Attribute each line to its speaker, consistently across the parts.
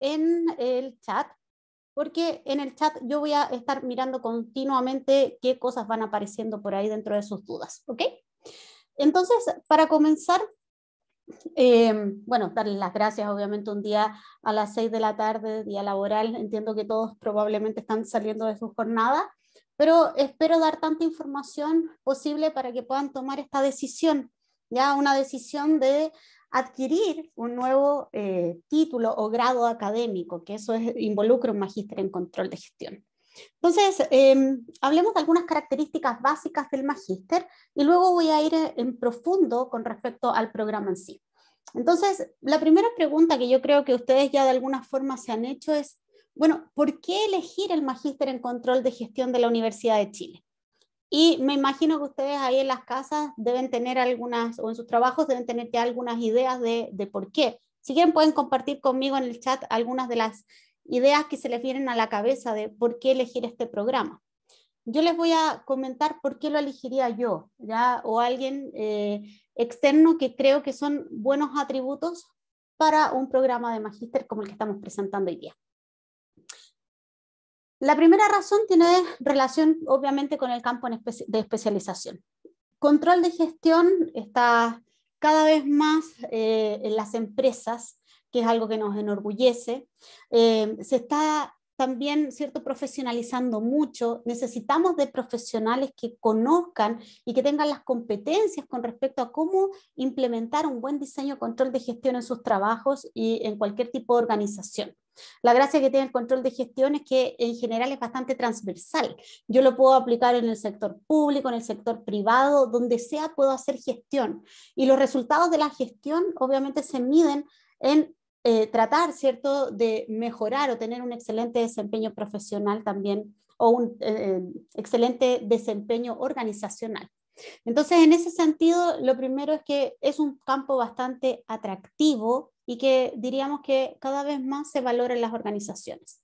Speaker 1: en el chat, porque en el chat yo voy a estar mirando continuamente qué cosas van apareciendo por ahí dentro de sus dudas, ¿ok? Entonces, para comenzar, em, bueno, darles las gracias, obviamente, un día a las seis de la tarde, día laboral. Entiendo que todos probablemente están saliendo de su jornada, pero espero dar tanta información posible para que puedan tomar esta decisión, ya una decisión de adquirir un nuevo eh, título o grado académico, que eso es, involucra un magíster en control de gestión. Entonces, em, hablemos de algunas características básicas del magíster y luego voy a ir eh, en profundo con respecto al programa en sí. Entonces, la primera pregunta que yo creo que ustedes ya de alguna forma se han hecho es, bueno, ¿por qué elegir el magíster en control de gestión de la Universidad de Chile? Y me imagino que ustedes ahí en las casas deben tener algunas, o en sus trabajos deben tener algunas ideas de, por qué. Si quieren pueden compartir conmigo en el chat algunas de las ideas que se les vienen a la cabeza de por qué elegir este programa. Yo les voy a comentar por qué lo elegiría yo, ya o alguien eh, externo que creo que son buenos atributos para un programa de magíster como el que estamos presentando hoy día. La primera razón tiene relación obviamente con el campo de especialización. Control de gestión está cada vez más eh, en las empresas, que es algo que nos enorgullece. Eh, se está también, ¿cierto?, profesionalizando mucho. Necesitamos de profesionales que conozcan y que tengan las competencias con respecto a cómo implementar un buen diseño control de gestión en sus trabajos y en cualquier tipo de organización. La gracia que tiene el control de gestión es que en general es bastante transversal. Yo lo puedo aplicar en el sector público, en el sector privado, donde sea puedo hacer gestión. Y los resultados de la gestión obviamente se miden en eh, tratar, ¿cierto?, de mejorar o tener un excelente desempeño profesional también o un eh, eh, excelente desempeño organizacional. Entonces, en ese sentido, lo primero es que es un campo bastante atractivo y que diríamos que cada vez más se valora en las organizaciones.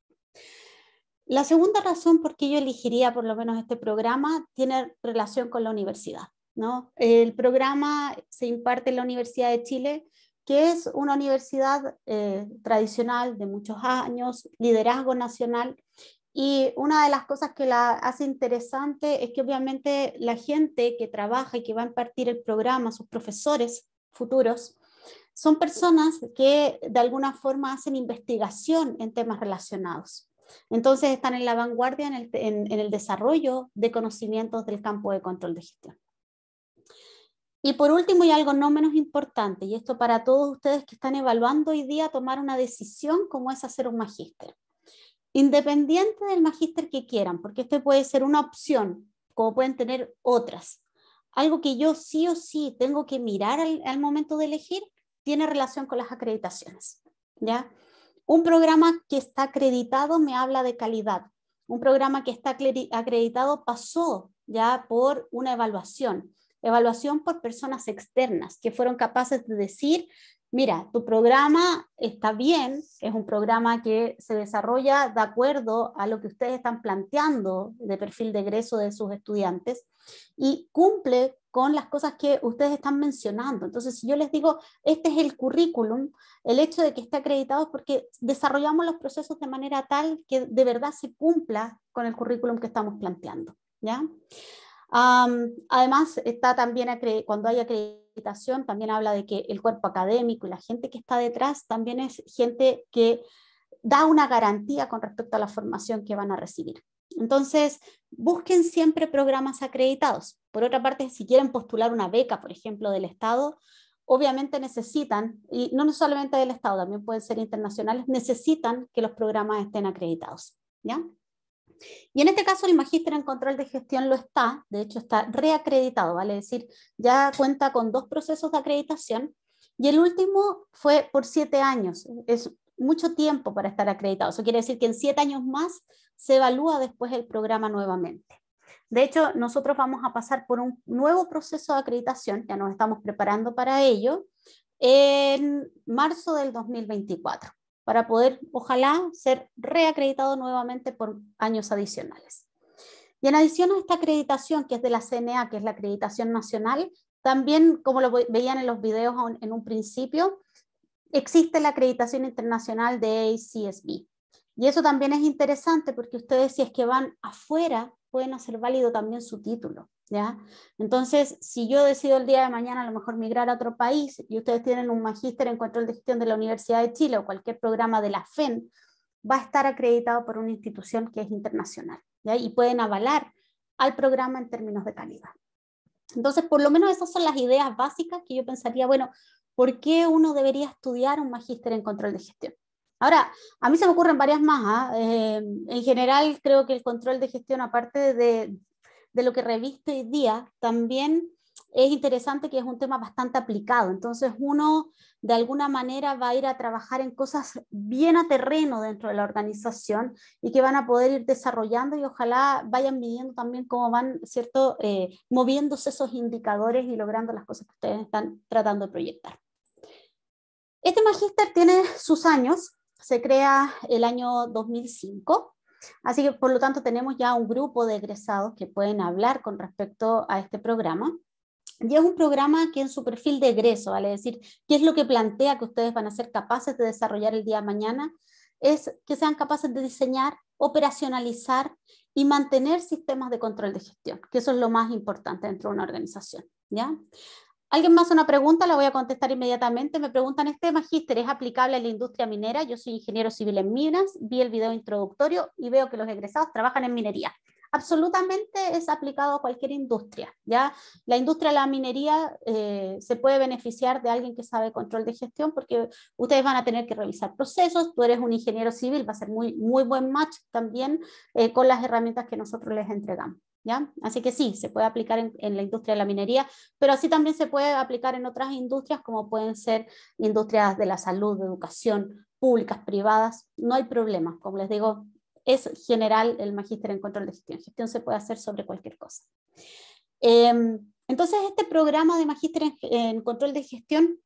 Speaker 1: La segunda razón por qué yo elegiría por lo menos este programa tiene relación con la universidad. ¿no? El programa se imparte en la Universidad de Chile, que es una universidad eh, tradicional de muchos años, liderazgo nacional, y una de las cosas que la hace interesante es que obviamente la gente que trabaja y que va a impartir el programa, sus profesores futuros, son personas que de alguna forma hacen investigación en temas relacionados. Entonces están en la vanguardia en el, desarrollo de conocimientos del campo de control de gestión. Y por último, y algo no menos importante, y esto para todos ustedes que están evaluando hoy día tomar una decisión como es hacer un magíster. Independiente del magíster que quieran, porque este puede ser una opción, como pueden tener otras. Algo que yo sí o sí tengo que mirar al momento de elegir tiene relación con las acreditaciones. ¿ya? Un programa que está acreditado me habla de calidad. Un programa que está acreditado pasó ya por una evaluación, evaluación por personas externas que fueron capaces de decir, mira, tu programa está bien, es un programa que se desarrolla de acuerdo a lo que ustedes están planteando de perfil de egreso de sus estudiantes y cumple con las cosas que ustedes están mencionando. Entonces, si yo les digo, este es el currículum, el hecho de que esté acreditado es porque desarrollamos los procesos de manera tal que de verdad se cumpla con el currículum que estamos planteando. ¿ya? además, está también cuando hay acreditación, también habla de que el cuerpo académico y la gente que está detrás también es gente que da una garantía con respecto a la formación que van a recibir. Entonces, busquen siempre programas acreditados. Por otra parte, si quieren postular una beca, por ejemplo, del Estado, obviamente necesitan, y no solamente del Estado, también pueden ser internacionales, necesitan que los programas estén acreditados. ¿ya? Y en este caso el Magíster en Control de Gestión lo está, de hecho está reacreditado, vale decir, ya cuenta con dos procesos de acreditación y el último fue por siete años. Es mucho tiempo para estar acreditado. Eso quiere decir que en siete años más se evalúa después el programa nuevamente. De hecho, nosotros vamos a pasar por un nuevo proceso de acreditación, ya nos estamos preparando para ello, en marzo del 2024, para poder, ojalá, ser reacreditado nuevamente por años adicionales. Y en adición a esta acreditación, que es de la CNA, que es la acreditación nacional, también, como lo veían en los videos en un principio, existe la acreditación internacional de ACSB. Y eso también es interesante porque ustedes si es que van afuera pueden hacer válido también su título. ¿ya? Entonces, si yo decido el día de mañana a lo mejor migrar a otro país y ustedes tienen un magíster en control de gestión de la Universidad de Chile o cualquier programa de la FEN, va a estar acreditado por una institución que es internacional y pueden avalar al programa en términos de calidad. Entonces, por lo menos esas son las ideas básicas que yo pensaría, bueno, ¿por qué uno debería estudiar un magíster en control de gestión? Ahora, a mí se me ocurren varias más. ¿ah? Eh, en general, creo que el control de gestión, aparte de, lo que reviste hoy día, también es interesante que es un tema bastante aplicado. Entonces, uno de alguna manera va a ir a trabajar en cosas bien a terreno dentro de la organización y que van a poder ir desarrollando y ojalá vayan midiendo también cómo van, ¿cierto?, eh, moviéndose esos indicadores y logrando las cosas que ustedes están tratando de proyectar. Este magíster tiene sus años, se crea el año 2005, así que por lo tanto tenemos ya un grupo de egresados que pueden hablar con respecto a este programa. Y es un programa que en su perfil de egreso, vale decir, qué es lo que plantea que ustedes van a ser capaces de desarrollar el día de mañana, es que sean capaces de diseñar, operacionalizar y mantener sistemas de control de gestión, que eso es lo más importante dentro de una organización. ¿ya? Alguien más una pregunta, la voy a contestar inmediatamente. Me preguntan, ¿este magíster es aplicable a la industria minera? Yo soy ingeniero civil en minas, vi el video introductorio y veo que los egresados trabajan en minería. Absolutamente es aplicado a cualquier industria. ¿ya? La industria de la minería eh, se puede beneficiar de alguien que sabe control de gestión porque ustedes van a tener que revisar procesos, tú eres un ingeniero civil, va a ser muy, muy buen match también eh, con las herramientas que nosotros les entregamos. Así que sí, se puede aplicar en, la industria de la minería, pero así también se puede aplicar en otras industrias como pueden ser industrias de la salud, de educación, públicas, privadas. No hay problema, como les digo, es general el magíster en control de gestión. Gestión se puede hacer sobre cualquier cosa. Em, entonces, este programa de magíster en control de gestión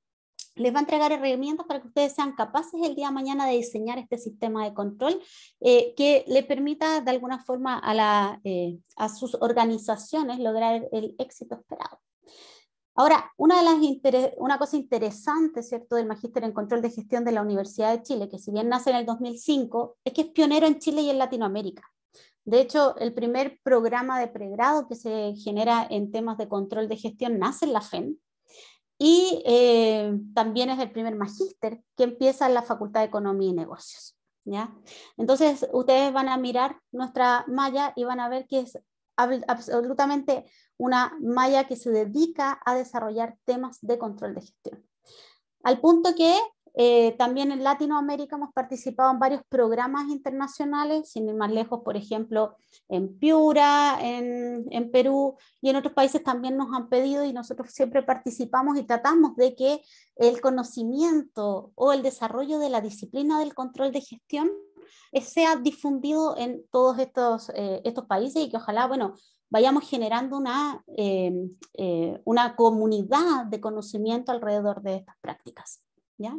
Speaker 1: les va a entregar herramientas para que ustedes sean capaces el día de mañana de diseñar este sistema de control eh, que le permita de alguna forma a, eh, a sus organizaciones lograr el éxito esperado. Ahora, una, de las una cosa interesante ¿cierto? del Magíster en Control de Gestión de la Universidad de Chile, que si bien nace en el 2005, es que es pionero en Chile y en Latinoamérica. De hecho, el primer programa de pregrado que se genera en temas de control de gestión nace en la FEN, y eh, también es el primer magíster que empieza en la Facultad de Economía y Negocios. ¿ya? Entonces, ustedes van a mirar nuestra malla y van a ver que es absolutamente una malla que se dedica a desarrollar temas de control de gestión. Al punto que eh, también en Latinoamérica hemos participado en varios programas internacionales, sin ir más lejos, por ejemplo, en Piura, en, Perú y en otros países también nos han pedido y nosotros siempre participamos y tratamos de que el conocimiento o el desarrollo de la disciplina del control de gestión eh, sea difundido en todos estos, eh, estos países y que ojalá, bueno, vayamos generando una, em, una comunidad de conocimiento alrededor de estas prácticas. ¿Ya?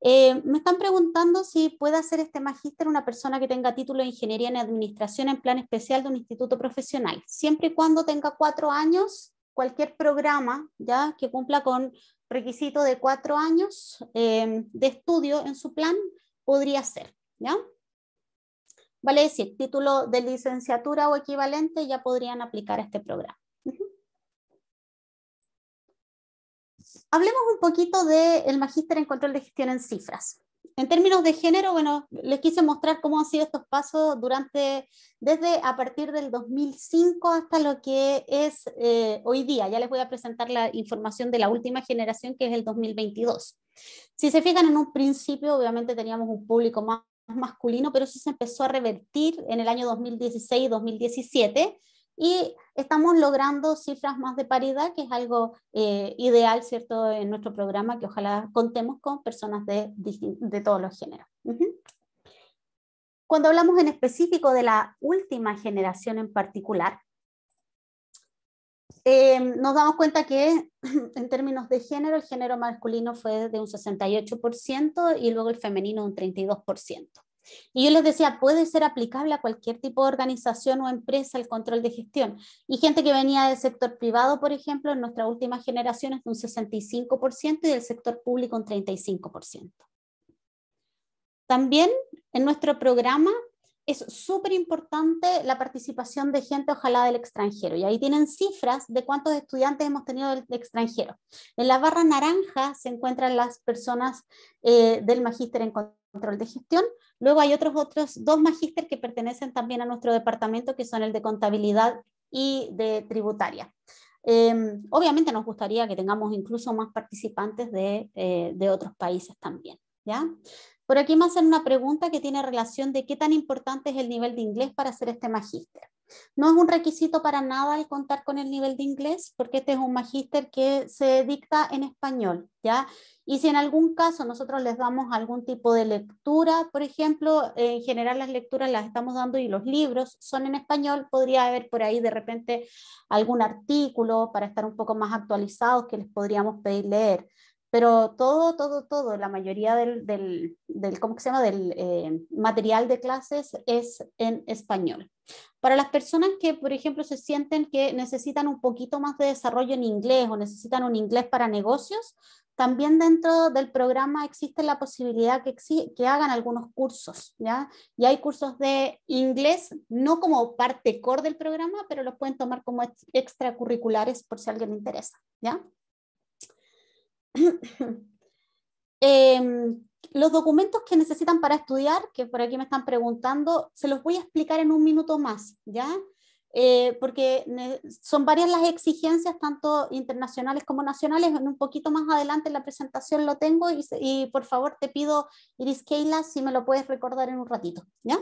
Speaker 1: Eh, me están preguntando si puede hacer este magíster una persona que tenga título de ingeniería en administración en plan especial de un instituto profesional, siempre y cuando tenga cuatro años, cualquier programa ya que cumpla con requisito de cuatro años eh, de estudio en su plan podría ser, Vale decir, título de licenciatura o equivalente ya podrían aplicar a este programa. Hablemos un poquito del Magíster en Control de Gestión en Cifras. En términos de género, bueno, les quise mostrar cómo han sido estos pasos durante, desde a partir del 2005 hasta lo que es eh, hoy día. Ya les voy a presentar la información de la última generación, que es el 2022. Si se fijan, en un principio obviamente teníamos un público más masculino, pero eso se empezó a revertir en el año 2016 2017 y estamos logrando cifras más de paridad, que es algo eh, ideal, ¿cierto?, en nuestro programa, que ojalá contemos con personas de, todos los géneros. Cuando hablamos en específico de la última generación en particular, eh, nos damos cuenta que en términos de género, el género masculino fue de un 68% y luego el femenino un 32%. Y yo les decía, puede ser aplicable a cualquier tipo de organización o empresa el control de gestión. Y gente que venía del sector privado, por ejemplo, en nuestra última generación es un 65% y del sector público un 35%. También en nuestro programa es súper importante la participación de gente, ojalá del extranjero. Y ahí tienen cifras de cuántos estudiantes hemos tenido del extranjero. En la barra naranja se encuentran las personas eh, del magíster en control de gestión. Luego hay otros, otros dos magíster que pertenecen también a nuestro departamento, que son el de contabilidad y de tributaria. Em, obviamente nos gustaría que tengamos incluso más participantes de, eh, de otros países también. ¿ya? Por aquí me hacen una pregunta que tiene relación de qué tan importante es el nivel de inglés para hacer este magíster. No es un requisito para nada el contar con el nivel de inglés, porque este es un magíster que se dicta en español, ¿ya? Y si en algún caso nosotros les damos algún tipo de lectura, por ejemplo, en general las lecturas las estamos dando y los libros son en español, podría haber por ahí de repente algún artículo para estar un poco más actualizados que les podríamos pedir leer pero todo, todo, todo, la mayoría del, ¿cómo se llama? del eh, material de clases es en español. Para las personas que, por ejemplo, se sienten que necesitan un poquito más de desarrollo en inglés o necesitan un inglés para negocios, también dentro del programa existe la posibilidad que, que hagan algunos cursos, ¿ya? Y hay cursos de inglés, no como parte core del programa, pero los pueden tomar como extracurriculares por si alguien le interesa, ¿ya? Em, los documentos que necesitan para estudiar, que por aquí me están preguntando, se los voy a explicar en un minuto más, ¿ya? Eh, porque son varias las exigencias, tanto internacionales como nacionales. En Un poquito más adelante en la presentación lo tengo y, por favor te pido, Iris Keila, si me lo puedes recordar en un ratito, ¿ya?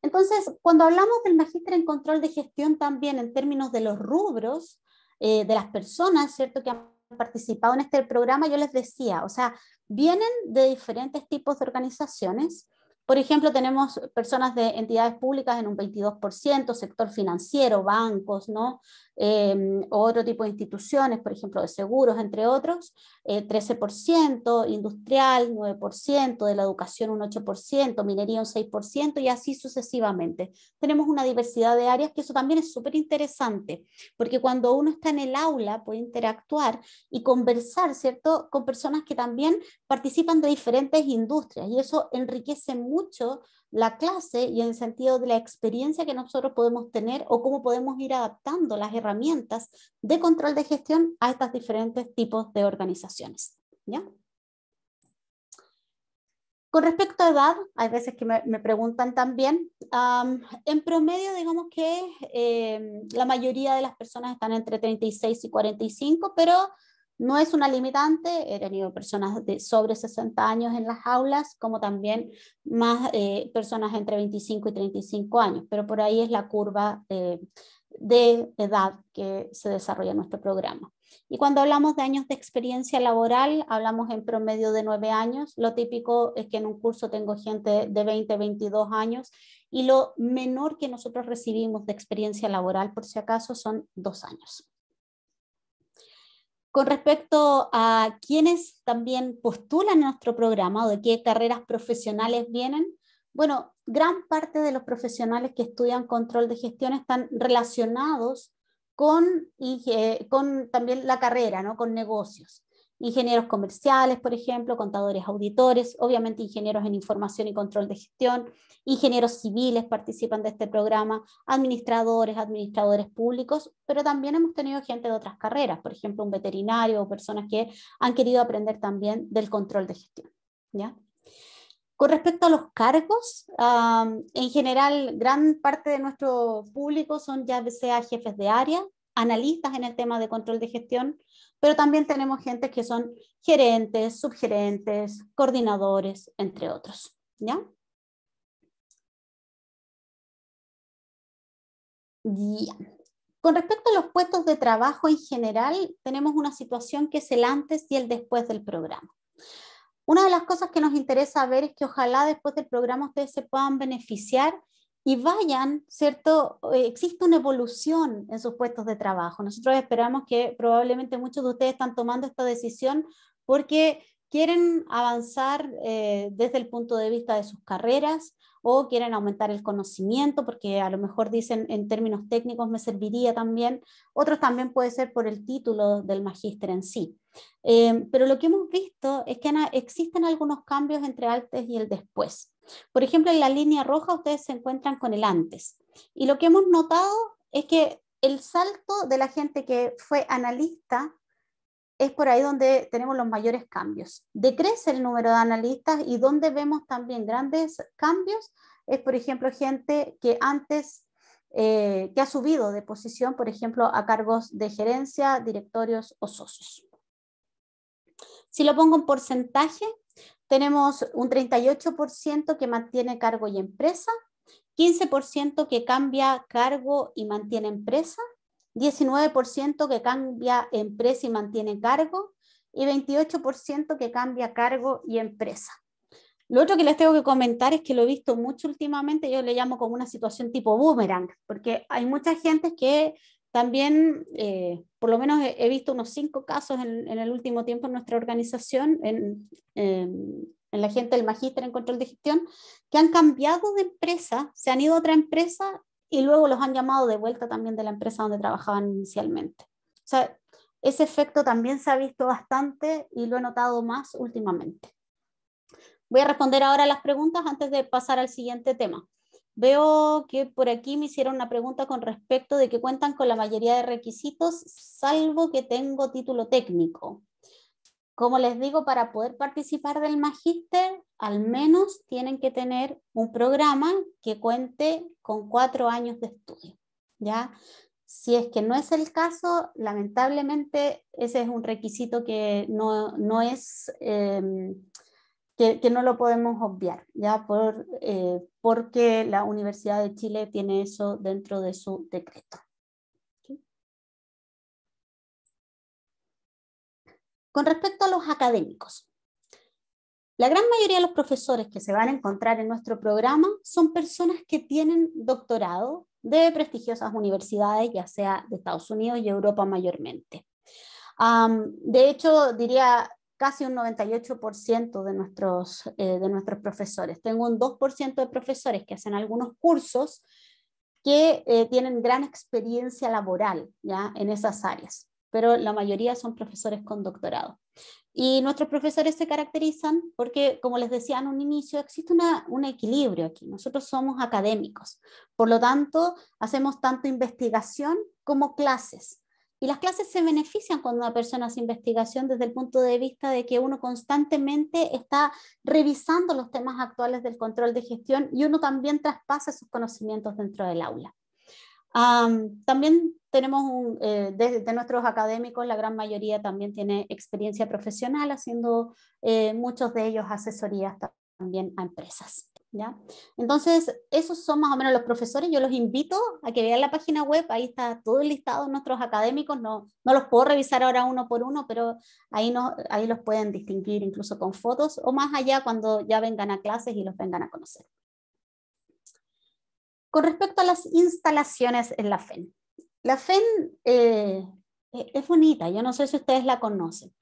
Speaker 1: Entonces, cuando hablamos del magíster en control de gestión también en términos de los rubros, eh, de las personas, ¿cierto?, que han participado en este programa, yo les decía, o sea, vienen de diferentes tipos de organizaciones, por ejemplo, tenemos personas de entidades públicas en un 22%, sector financiero, bancos, ¿no? Em, otro tipo de instituciones, por ejemplo, de seguros, entre otros, 13%, eh, industrial, 9%, de la educación, un 8%, minería, un 6%, y así sucesivamente. Tenemos una diversidad de áreas que eso también es súper interesante, porque cuando uno está en el aula puede interactuar y conversar, ¿cierto?, con personas que también participan de diferentes industrias, y eso enriquece mucho mucho la clase y en el sentido de la experiencia que nosotros podemos tener o cómo podemos ir adaptando las herramientas de control de gestión a estos diferentes tipos de organizaciones. ¿ya? Con respecto a edad, hay veces que me, me preguntan también, en promedio digamos que eh, la mayoría de las personas están entre 36 y 45, pero no es una limitante, he tenido personas de sobre 60 años en las aulas, como también más eh, personas entre 25 y 35 años, pero por ahí es la curva eh, de edad que se desarrolla en nuestro programa. Y cuando hablamos de años de experiencia laboral, hablamos en promedio de nueve años. Lo típico es que en un curso tengo gente de 20, 22 años y lo menor que nosotros recibimos de experiencia laboral, por si acaso, son dos años. Con respecto a quienes también postulan nuestro programa o de qué carreras profesionales vienen, bueno, gran parte de los profesionales que estudian control de gestión están relacionados con, eh, con también la carrera, ¿no? con negocios ingenieros comerciales, por ejemplo, contadores, auditores, obviamente ingenieros en información y control de gestión, ingenieros civiles participan de este programa, administradores, administradores públicos, pero también hemos tenido gente de otras carreras, por ejemplo, un veterinario o personas que han querido aprender también del control de gestión. ¿ya? Con respecto a los cargos, en general, gran parte de nuestro público son ya sea jefes de área, analistas en el tema de control de gestión, pero también tenemos gente que son gerentes, subgerentes, coordinadores, entre otros. ¿Ya? Con respecto a los puestos de trabajo en general, tenemos una situación que es el antes y el después del programa. Una de las cosas que nos interesa ver es que ojalá después del programa ustedes se puedan beneficiar y vayan, ¿cierto? Eh, existe una evolución en sus puestos de trabajo. Nosotros esperamos que probablemente muchos de ustedes están tomando esta decisión porque quieren avanzar eh, desde el punto de vista de sus carreras o quieren aumentar el conocimiento porque a lo mejor dicen en términos técnicos me serviría también. Otros también puede ser por el título del magíster en sí. Eh, pero lo que hemos visto es que existen algunos cambios entre antes y el después. Por ejemplo, en la línea roja ustedes se encuentran con el antes. Y lo que hemos notado es que el salto de la gente que fue analista es por ahí donde tenemos los mayores cambios. Decrece el número de analistas y donde vemos también grandes cambios es, por ejemplo, gente que antes, eh, que ha subido de posición, por ejemplo, a cargos de gerencia, directorios o socios. Si lo pongo en porcentaje, tenemos un 38% que mantiene cargo y empresa, 15% que cambia cargo y mantiene empresa, 19% que cambia empresa y mantiene cargo y 28% que cambia cargo y empresa. Lo otro que les tengo que comentar es que lo he visto mucho últimamente, yo le llamo como una situación tipo boomerang, porque hay mucha gente que también, eh, por lo menos he, visto unos cinco casos en, el último tiempo en nuestra organización, en, la gente del magíster en control de gestión, que han cambiado de empresa, se han ido a otra empresa y luego los han llamado de vuelta también de la empresa donde trabajaban inicialmente. O sea, ese efecto también se ha visto bastante y lo he notado más últimamente. Voy a responder ahora las preguntas antes de pasar al siguiente tema. Veo que por aquí me hicieron una pregunta con respecto de que cuentan con la mayoría de requisitos, salvo que tengo título técnico. Como les digo, para poder participar del magíster, al menos tienen que tener un programa que cuente con cuatro años de estudio. ¿ya? Si es que no es el caso, lamentablemente ese es un requisito que no, no es, eh, que, no lo podemos obviar, ya por, eh, porque la Universidad de Chile tiene eso dentro de su decreto. Con respecto a los académicos, la gran mayoría de los profesores que se van a encontrar en nuestro programa son personas que tienen doctorado de prestigiosas universidades, ya sea de Estados Unidos y Europa mayormente. de hecho, diría, casi un 98% de nuestros, eh, de nuestros profesores. Tengo un 2% de profesores que hacen algunos cursos que eh, tienen gran experiencia laboral ¿ya? en esas áreas, pero la mayoría son profesores con doctorado. Y nuestros profesores se caracterizan porque, como les decía en un inicio, existe una, un equilibrio aquí. Nosotros somos académicos, por lo tanto, hacemos tanto investigación como clases. Y las clases se benefician cuando una persona hace investigación desde el punto de vista de que uno constantemente está revisando los temas actuales del control de gestión y uno también traspasa sus conocimientos dentro del aula. también tenemos, un, eh, nuestros académicos, la gran mayoría también tiene experiencia profesional, haciendo eh, muchos de ellos asesorías también a empresas. Entonces, esos son más o menos los profesores. Yo los invito a que vean la página web. Ahí está todo el listado nuestros académicos. No, los puedo revisar ahora uno por uno, pero ahí, no, ahí los pueden distinguir incluso con fotos o más allá cuando ya vengan a clases y los vengan a conocer. Con respecto a las instalaciones en la FEN. La FEN eh, es bonita. Yo no sé si ustedes la conocen.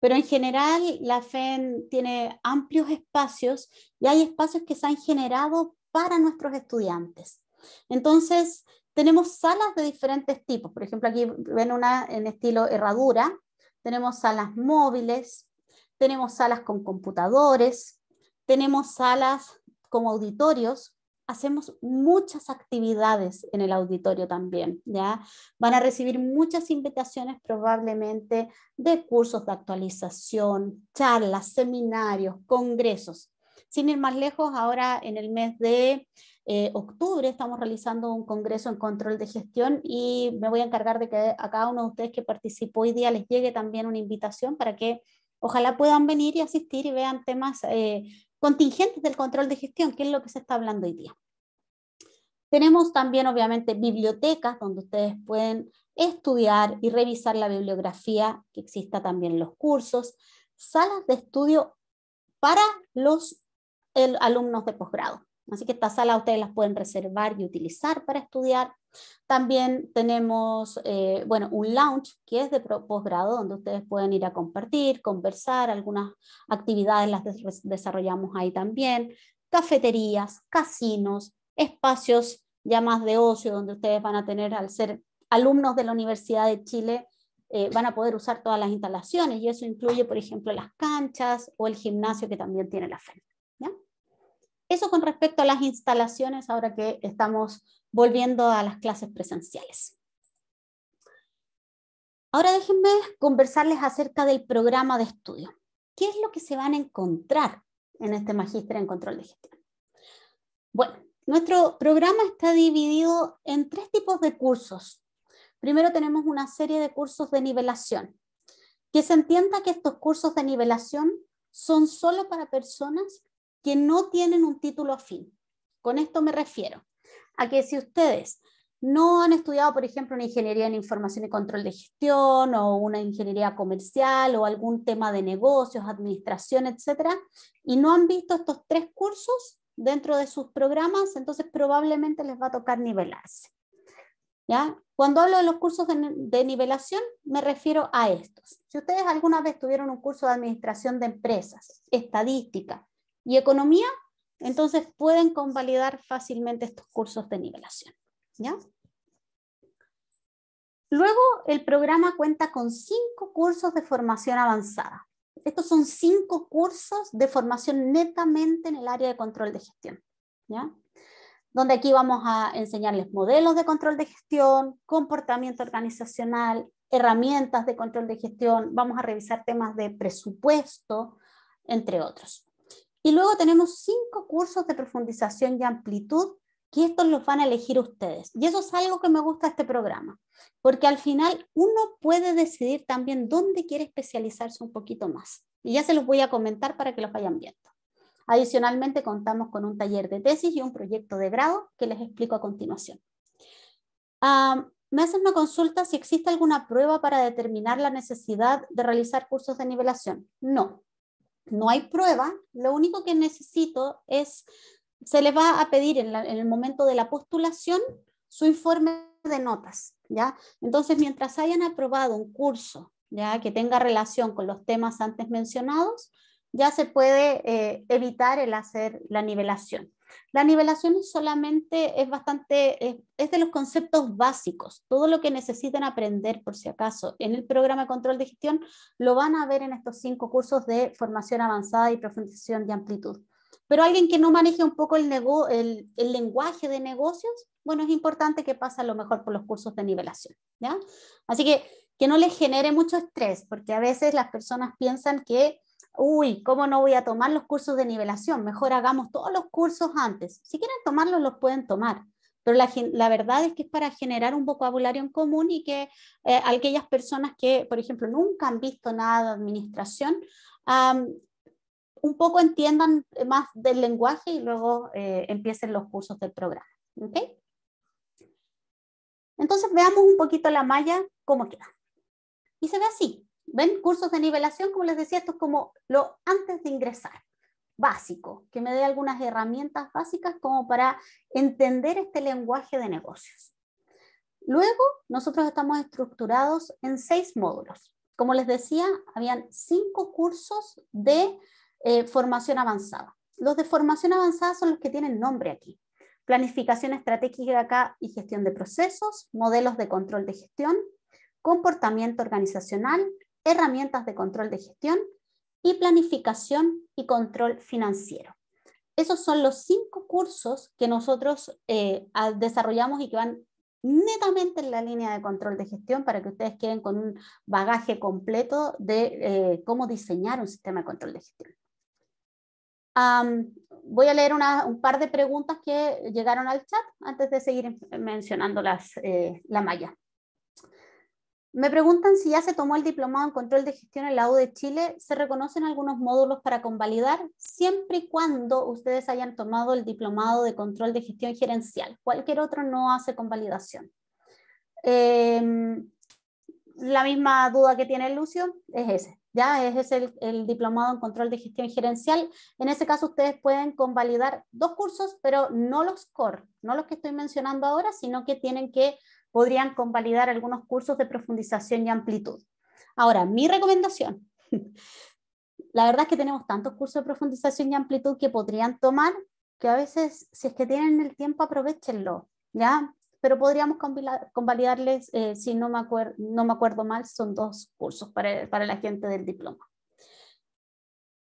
Speaker 1: Pero en general la FEN tiene amplios espacios y hay espacios que se han generado para nuestros estudiantes. Entonces, tenemos salas de diferentes tipos. Por ejemplo, aquí ven una en estilo herradura. Tenemos salas móviles, tenemos salas con computadores, tenemos salas como auditorios, hacemos muchas actividades en el auditorio también, ¿ya? Van a recibir muchas invitaciones probablemente de cursos de actualización, charlas, seminarios, congresos. Sin ir más lejos, ahora en el mes de eh, octubre estamos realizando un congreso en control de gestión y me voy a encargar de que a cada uno de ustedes que participó hoy día les llegue también una invitación para que ojalá puedan venir y asistir y vean temas eh, contingentes del control de gestión, que es lo que se está hablando hoy día. Tenemos también, obviamente, bibliotecas donde ustedes pueden estudiar y revisar la bibliografía que exista también en los cursos, salas de estudio para los alumnos de posgrado. Así que estas salas ustedes las pueden reservar y utilizar para estudiar. También tenemos, eh, bueno, un lounge que es de posgrado, donde ustedes pueden ir a compartir, conversar, algunas actividades las desarrollamos ahí también, cafeterías, casinos, espacios ya más de ocio, donde ustedes van a tener, al ser alumnos de la Universidad de Chile, eh, van a poder usar todas las instalaciones y eso incluye, por ejemplo, las canchas o el gimnasio que también tiene la feria. Eso con respecto a las instalaciones ahora que estamos volviendo a las clases presenciales. Ahora déjenme conversarles acerca del programa de estudio. ¿Qué es lo que se van a encontrar en este magíster en control de gestión? Bueno, nuestro programa está dividido en tres tipos de cursos. Primero tenemos una serie de cursos de nivelación. Que se entienda que estos cursos de nivelación son solo para personas que no tienen un título afín. Con esto me refiero a que si ustedes no han estudiado, por ejemplo, una ingeniería en información y control de gestión o una ingeniería comercial o algún tema de negocios, administración, etcétera, y no han visto estos tres cursos dentro de sus programas, entonces probablemente les va a tocar nivelarse. ¿Ya? Cuando hablo de los cursos de nivelación, me refiero a estos. Si ustedes alguna vez tuvieron un curso de administración de empresas, estadística, y economía, entonces pueden convalidar fácilmente estos cursos de nivelación. ¿ya? Luego, el programa cuenta con cinco cursos de formación avanzada. Estos son cinco cursos de formación netamente en el área de control de gestión, ¿ya? donde aquí vamos a enseñarles modelos de control de gestión, comportamiento organizacional, herramientas de control de gestión, vamos a revisar temas de presupuesto, entre otros. Y luego tenemos cinco cursos de profundización y amplitud que estos los van a elegir ustedes. Y eso es algo que me gusta este programa, porque al final uno puede decidir también dónde quiere especializarse un poquito más. Y ya se los voy a comentar para que los vayan viendo. Adicionalmente, contamos con un taller de tesis y un proyecto de grado que les explico a continuación. me hacen una consulta si existe alguna prueba para determinar la necesidad de realizar cursos de nivelación. No, no hay prueba, lo único que necesito es, se les va a pedir en, el momento de la postulación su informe de notas, ¿ya? Entonces, mientras hayan aprobado un curso, ¿ya? Que tenga relación con los temas antes mencionados, ya se puede eh, evitar el hacer la nivelación. La nivelación solamente, es bastante, es, de los conceptos básicos. Todo lo que necesiten aprender, por si acaso, en el programa de control de gestión, lo van a ver en estos cinco cursos de formación avanzada y profundización de amplitud. Pero alguien que no maneje un poco el, lenguaje de negocios, bueno, es importante que pase a lo mejor por los cursos de nivelación. ¿ya? Así que que no les genere mucho estrés, porque a veces las personas piensan que uy, ¿cómo no voy a tomar los cursos de nivelación? Mejor hagamos todos los cursos antes. Si quieren tomarlos, los pueden tomar. Pero la, verdad es que es para generar un vocabulario en común y que eh, aquellas personas que, por ejemplo, nunca han visto nada de administración, un poco entiendan más del lenguaje y luego eh, empiecen los cursos del programa. ¿okay? Entonces veamos un poquito la malla, cómo queda. Y se ve así. ¿Ven? Cursos de nivelación, como les decía, esto es como lo antes de ingresar, básico, que me dé algunas herramientas básicas como para entender este lenguaje de negocios. Luego, nosotros estamos estructurados en seis módulos. Como les decía, habían cinco cursos de eh, formación avanzada. Los de formación avanzada son los que tienen nombre aquí. Planificación estratégica acá y gestión de procesos, modelos de control de gestión, comportamiento organizacional, herramientas de control de gestión y planificación y control financiero. Esos son los cinco cursos que nosotros eh, desarrollamos y que van netamente en la línea de control de gestión para que ustedes queden con un bagaje completo de eh, cómo diseñar un sistema de control de gestión. voy a leer un par de preguntas que llegaron al chat antes de seguir mencionando las, eh, la malla. Me preguntan si ya se tomó el diplomado en control de gestión en la U de Chile. Se reconocen algunos módulos para convalidar siempre y cuando ustedes hayan tomado el diplomado de control de gestión gerencial. Cualquier otro no hace convalidación. Em, la misma duda que tiene Lucio es ese. Ya ese es el, el diplomado en control de gestión gerencial. En ese caso ustedes pueden convalidar dos cursos, pero no los core, no los que estoy mencionando ahora, sino que tienen que podrían convalidar algunos cursos de profundización y amplitud. Ahora, mi recomendación, la verdad es que tenemos tantos cursos de profundización y amplitud que podrían tomar, que a veces, si es que tienen el tiempo, aprovechenlo, ¿ya? Pero podríamos convalidarles, eh, si no me, no me acuerdo mal, son dos cursos para, para la gente del diploma.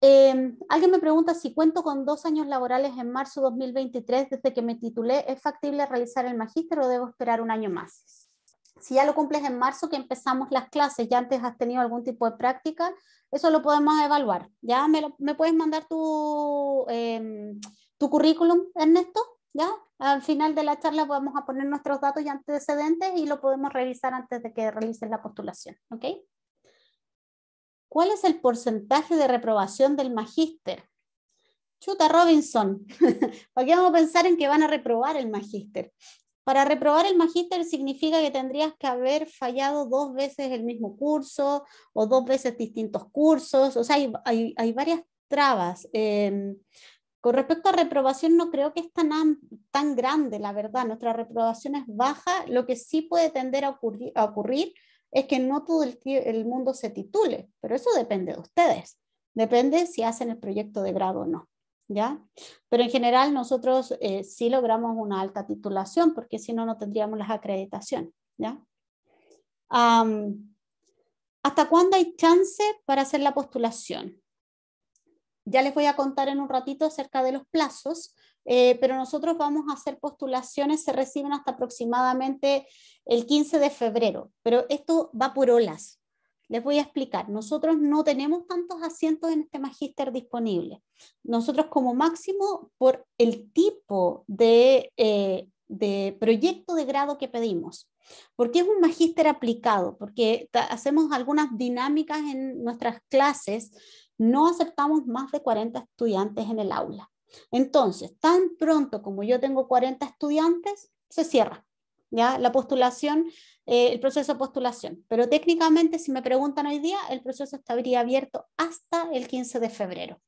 Speaker 1: Em, alguien me pregunta si cuento con dos años laborales en marzo 2023 desde que me titulé, ¿es factible realizar el magíster o debo esperar un año más? Si ya lo cumples en marzo, que empezamos las clases, ya antes has tenido algún tipo de práctica, eso lo podemos evaluar. ¿Ya me, puedes mandar tu, em, tu currículum, Ernesto? ¿Ya? Al final de la charla vamos a poner nuestros datos y antecedentes y lo podemos revisar antes de que realices la postulación. ¿Ok? ¿Cuál es el porcentaje de reprobación del magíster? Chuta Robinson, ¿para vamos a pensar en que van a reprobar el magíster? Para reprobar el magíster significa que tendrías que haber fallado dos veces el mismo curso o dos veces distintos cursos, o sea, hay, varias trabas. Em, con respecto a reprobación, no creo que es tan, grande, la verdad. Nuestra reprobación es baja. Lo que sí puede tender a ocurrir, es que no todo el, mundo se titule, pero eso depende de ustedes. Depende si hacen el proyecto de grado o no. ¿Ya? Pero en general nosotros eh, sí logramos una alta titulación porque si no, no tendríamos las acreditaciones. ¿ya? ¿Hasta cuándo hay chance para hacer la postulación? Ya les voy a contar en un ratito acerca de los plazos, eh, pero nosotros vamos a hacer postulaciones, se reciben hasta aproximadamente el 15 de febrero, pero esto va por olas. Les voy a explicar, nosotros no tenemos tantos asientos en este magíster disponible. Nosotros como máximo, por el tipo de, eh, de proyecto de grado que pedimos, porque es un magíster aplicado, porque hacemos algunas dinámicas en nuestras clases no aceptamos más de 40 estudiantes en el aula. Entonces, tan pronto como yo tengo 40 estudiantes, se cierra. ¿Ya? La postulación, eh, el proceso de postulación. Pero técnicamente, si me preguntan hoy día, el proceso estaría abierto hasta el 15 de febrero.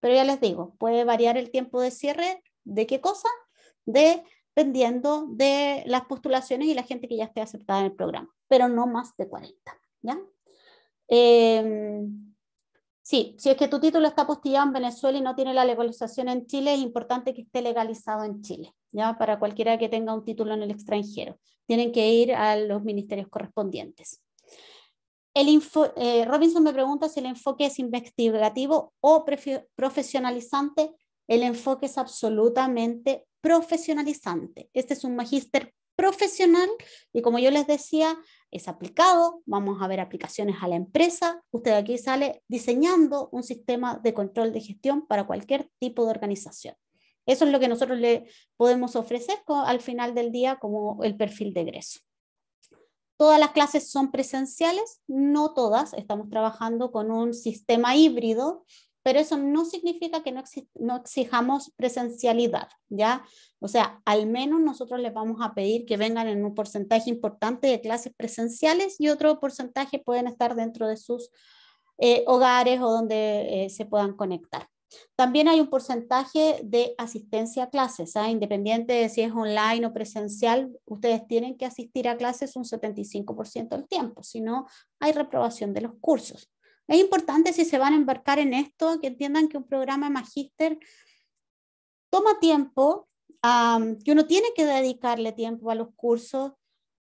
Speaker 1: Pero ya les digo, puede variar el tiempo de cierre de qué cosa, dependiendo de las postulaciones y la gente que ya esté aceptada en el programa, pero no más de 40. ¿ya? Em, Sí, si es que tu título está postillado en Venezuela y no tiene la legalización en Chile, es importante que esté legalizado en Chile, ya para cualquiera que tenga un título en el extranjero. Tienen que ir a los ministerios correspondientes. El eh, Robinson me pregunta si el enfoque es investigativo o profesionalizante. El enfoque es absolutamente profesionalizante. Este es un magíster profesional y como yo les decía, es aplicado, vamos a ver aplicaciones a la empresa. Usted aquí sale diseñando un sistema de control de gestión para cualquier tipo de organización. Eso es lo que nosotros le podemos ofrecer al final del día como el perfil de egreso. Todas las clases son presenciales, no todas, estamos trabajando con un sistema híbrido pero eso no significa que no, exijamos presencialidad, ¿ya? O sea, al menos nosotros les vamos a pedir que vengan en un porcentaje importante de clases presenciales y otro porcentaje pueden estar dentro de sus eh, hogares o donde eh, se puedan conectar. También hay un porcentaje de asistencia a clases, ¿ah? independiente de si es online o presencial, ustedes tienen que asistir a clases un 75% del tiempo, si no hay reprobación de los cursos. Es importante si se van a embarcar en esto, que entiendan que un programa de magíster toma tiempo, que uno tiene que dedicarle tiempo a los cursos,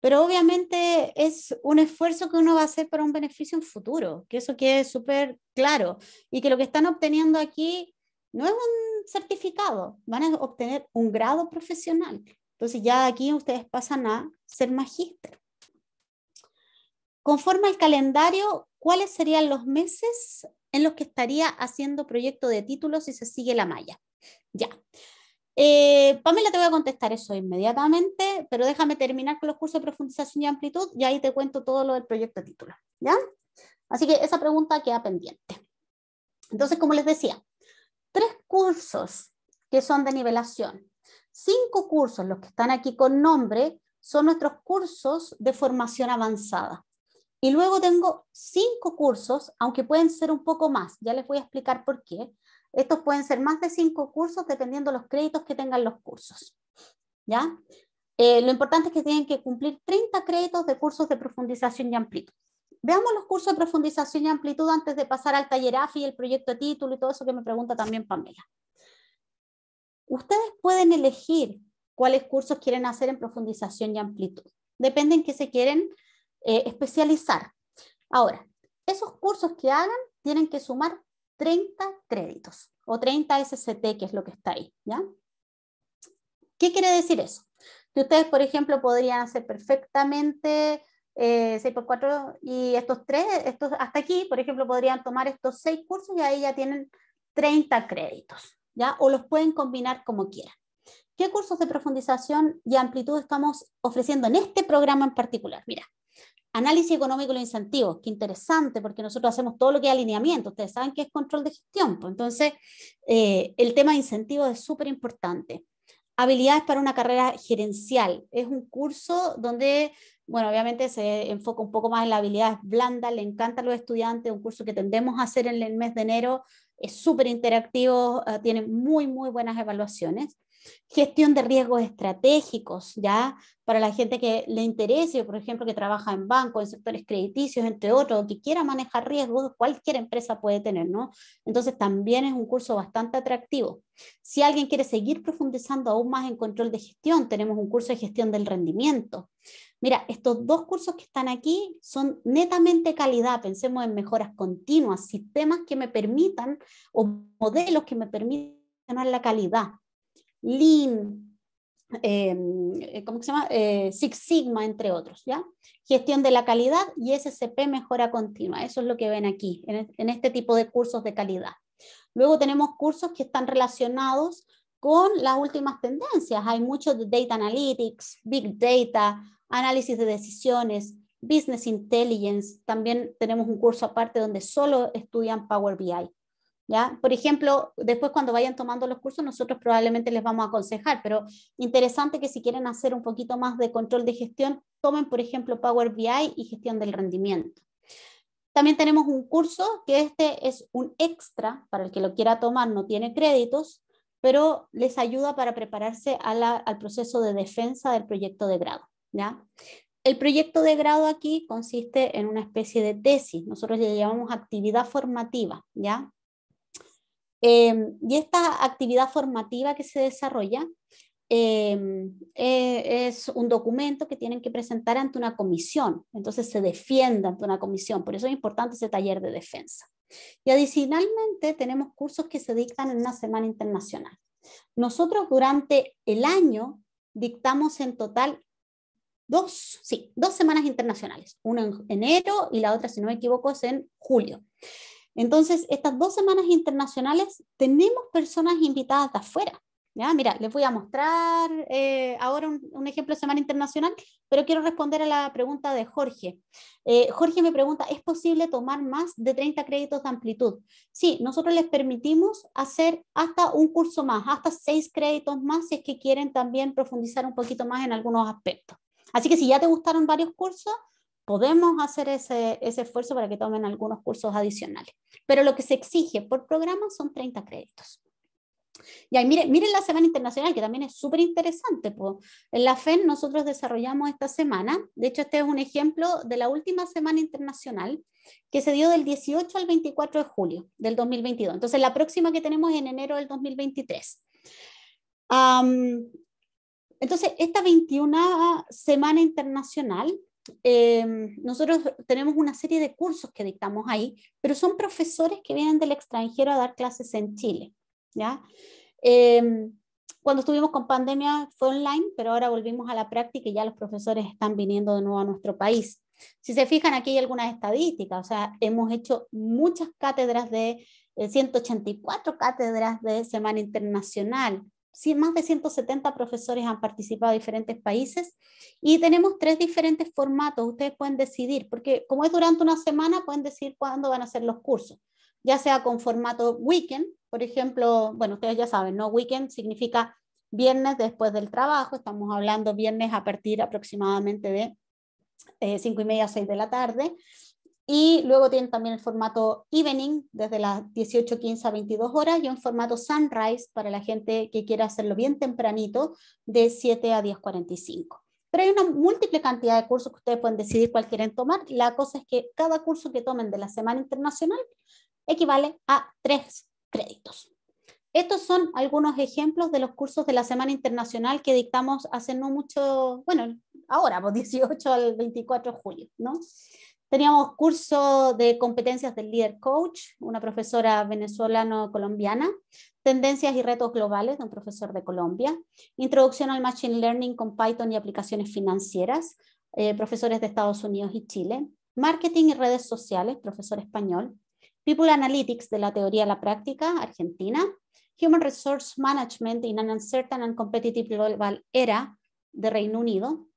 Speaker 1: pero obviamente es un esfuerzo que uno va a hacer para un beneficio en futuro, que eso quede súper claro y que lo que están obteniendo aquí no es un certificado, van a obtener un grado profesional. Entonces ya aquí ustedes pasan a ser magíster. Conforme al calendario, ¿cuáles serían los meses en los que estaría haciendo proyecto de título si se sigue la malla? Ya. Eh, Pamela, te voy a contestar eso inmediatamente, pero déjame terminar con los cursos de profundización y amplitud y ahí te cuento todo lo del proyecto de título. ¿Ya? Así que esa pregunta queda pendiente. Entonces, como les decía, tres cursos que son de nivelación, cinco cursos, los que están aquí con nombre, son nuestros cursos de formación avanzada. Y luego tengo cinco cursos, aunque pueden ser un poco más, ya les voy a explicar por qué. Estos pueden ser más de cinco cursos dependiendo los créditos que tengan los cursos. ¿ya? Eh, lo importante es que tienen que cumplir 30 créditos de cursos de profundización y amplitud. Veamos los cursos de profundización y amplitud antes de pasar al taller AFI, el proyecto de título y todo eso que me pregunta también Pamela. Ustedes pueden elegir cuáles cursos quieren hacer en profundización y amplitud. Dependen que qué se quieren eh, especializar. Ahora, esos cursos que hagan tienen que sumar 30 créditos o 30 SCT, que es lo que está ahí. ¿ya? ¿Qué quiere decir eso? Que ustedes, por ejemplo, podrían hacer perfectamente 6x4 eh, y estos tres, estos, hasta aquí, por ejemplo, podrían tomar estos seis cursos y ahí ya tienen 30 créditos, ¿ya? O los pueden combinar como quieran. ¿Qué cursos de profundización y amplitud estamos ofreciendo en este programa en particular? Mira, Análisis económico y los incentivos, qué interesante, porque nosotros hacemos todo lo que es alineamiento, ustedes saben que es control de gestión, pues entonces eh, el tema de incentivos es súper importante. Habilidades para una carrera gerencial, es un curso donde, bueno, obviamente se enfoca un poco más en la habilidades blandas, le encanta a los estudiantes, un curso que tendemos a hacer en el mes de enero, es súper interactivo, ah, tiene muy, muy buenas evaluaciones. Gestión de riesgos estratégicos, ¿ya? Para la gente que le interese, por ejemplo, que trabaja en bancos, en sectores crediticios, entre otros, que quiera manejar riesgos, cualquier empresa puede tener, ¿no? Entonces también es un curso bastante atractivo. Si alguien quiere seguir profundizando aún más en control de gestión, tenemos un curso de gestión del rendimiento. Mira, estos dos cursos que están aquí son netamente calidad. Pensemos en mejoras continuas, sistemas que me permitan o modelos que me permitan la calidad. Lean, em, eh, ¿cómo se llama? Eh, Six Sigma, entre otros, ¿ya? Gestión de la calidad y SCP mejora continua. Eso es lo que ven aquí, en, en este tipo de cursos de calidad. Luego tenemos cursos que están relacionados con las últimas tendencias. Hay muchos de Data Analytics, Big Data, análisis de decisiones, Business Intelligence. También tenemos un curso aparte donde solo estudian Power BI. ¿Ya? Por ejemplo, después cuando vayan tomando los cursos, nosotros probablemente les vamos a aconsejar, pero interesante que si quieren hacer un poquito más de control de gestión, tomen, por ejemplo, Power BI y gestión del rendimiento. También tenemos un curso que este es un extra, para el que lo quiera tomar no tiene créditos, pero les ayuda para prepararse al proceso de defensa del proyecto de grado. ¿ya? El proyecto de grado aquí consiste en una especie de tesis, nosotros le llamamos actividad formativa, ¿ya? Em, y esta actividad formativa que se desarrolla em, e-, es un documento que tienen que presentar ante una comisión, entonces se defiende ante una comisión, por eso es importante ese taller de defensa. Y adicionalmente tenemos cursos que se dictan en una semana internacional. Nosotros durante el año dictamos en total dos, sí, dos semanas internacionales, una en enero y la otra, si no me equivoco, es en julio. Entonces, estas dos semanas internacionales tenemos personas invitadas de afuera. Mira, les voy a mostrar eh, ahora un, ejemplo de Semana Internacional, pero quiero responder a la pregunta de Jorge. Eh, Jorge me pregunta, ¿es posible tomar más de 30 créditos de amplitud? Sí, nosotros les permitimos hacer hasta un curso más, hasta seis créditos más si es que quieren también profundizar un poquito más en algunos aspectos. Así que si ya te gustaron varios cursos, podemos hacer ese, ese, esfuerzo para que tomen algunos cursos adicionales. Pero lo que se exige por programa son 30 créditos. Y ahí miren, la Semana Internacional, que también es súper interesante. En la FEN nosotros desarrollamos esta semana, de hecho este es un ejemplo de la última Semana Internacional, que se dio del 18 al 24 de julio del 2022. Entonces la próxima que tenemos es en enero del 2023. entonces, esta 21 Semana Internacional Em, nosotros tenemos una serie de cursos que dictamos ahí, pero son profesores que vienen del extranjero a dar clases en Chile. ¿ya? Em, cuando estuvimos con pandemia fue online, pero ahora volvimos a la práctica y ya los profesores están viniendo de nuevo a nuestro país. Si se fijan, aquí hay algunas estadísticas, o sea, hemos hecho muchas cátedras de, 184 eh, cátedras de Semana Internacional, más de 170 profesores han participado de diferentes países y tenemos tres diferentes formatos. Ustedes pueden decidir, porque como es durante una semana, pueden decidir cuándo van a ser los cursos, ya sea con formato weekend, por ejemplo, bueno, ustedes ya saben, ¿no? Weekend significa viernes después del trabajo, estamos hablando viernes a partir aproximadamente de eh, cinco y media a 6 de la tarde. Y luego tienen también el formato evening, desde las 18.15 a 22 horas, y un formato sunrise para la gente que quiera hacerlo bien tempranito, de 7 a 10.45. Pero hay una múltiple cantidad de cursos que ustedes pueden decidir cuál quieren tomar. La cosa es que cada curso que tomen de la Semana Internacional equivale a tres créditos. Estos son algunos ejemplos de los cursos de la Semana Internacional que dictamos hace no mucho, bueno, ahora, 18 pues, al 24 de julio, ¿no? Teníamos curso de competencias del líder coach, una profesora venezolano-colombiana, tendencias y retos globales de un profesor de Colombia, introducción al machine learning con Python y aplicaciones financieras, eh, profesores de Estados Unidos y Chile, marketing y redes sociales, profesor español, People Analytics de la teoría a la práctica, Argentina, Human Resource Management in an Uncertain and Competitive Global Era de Reino Unido,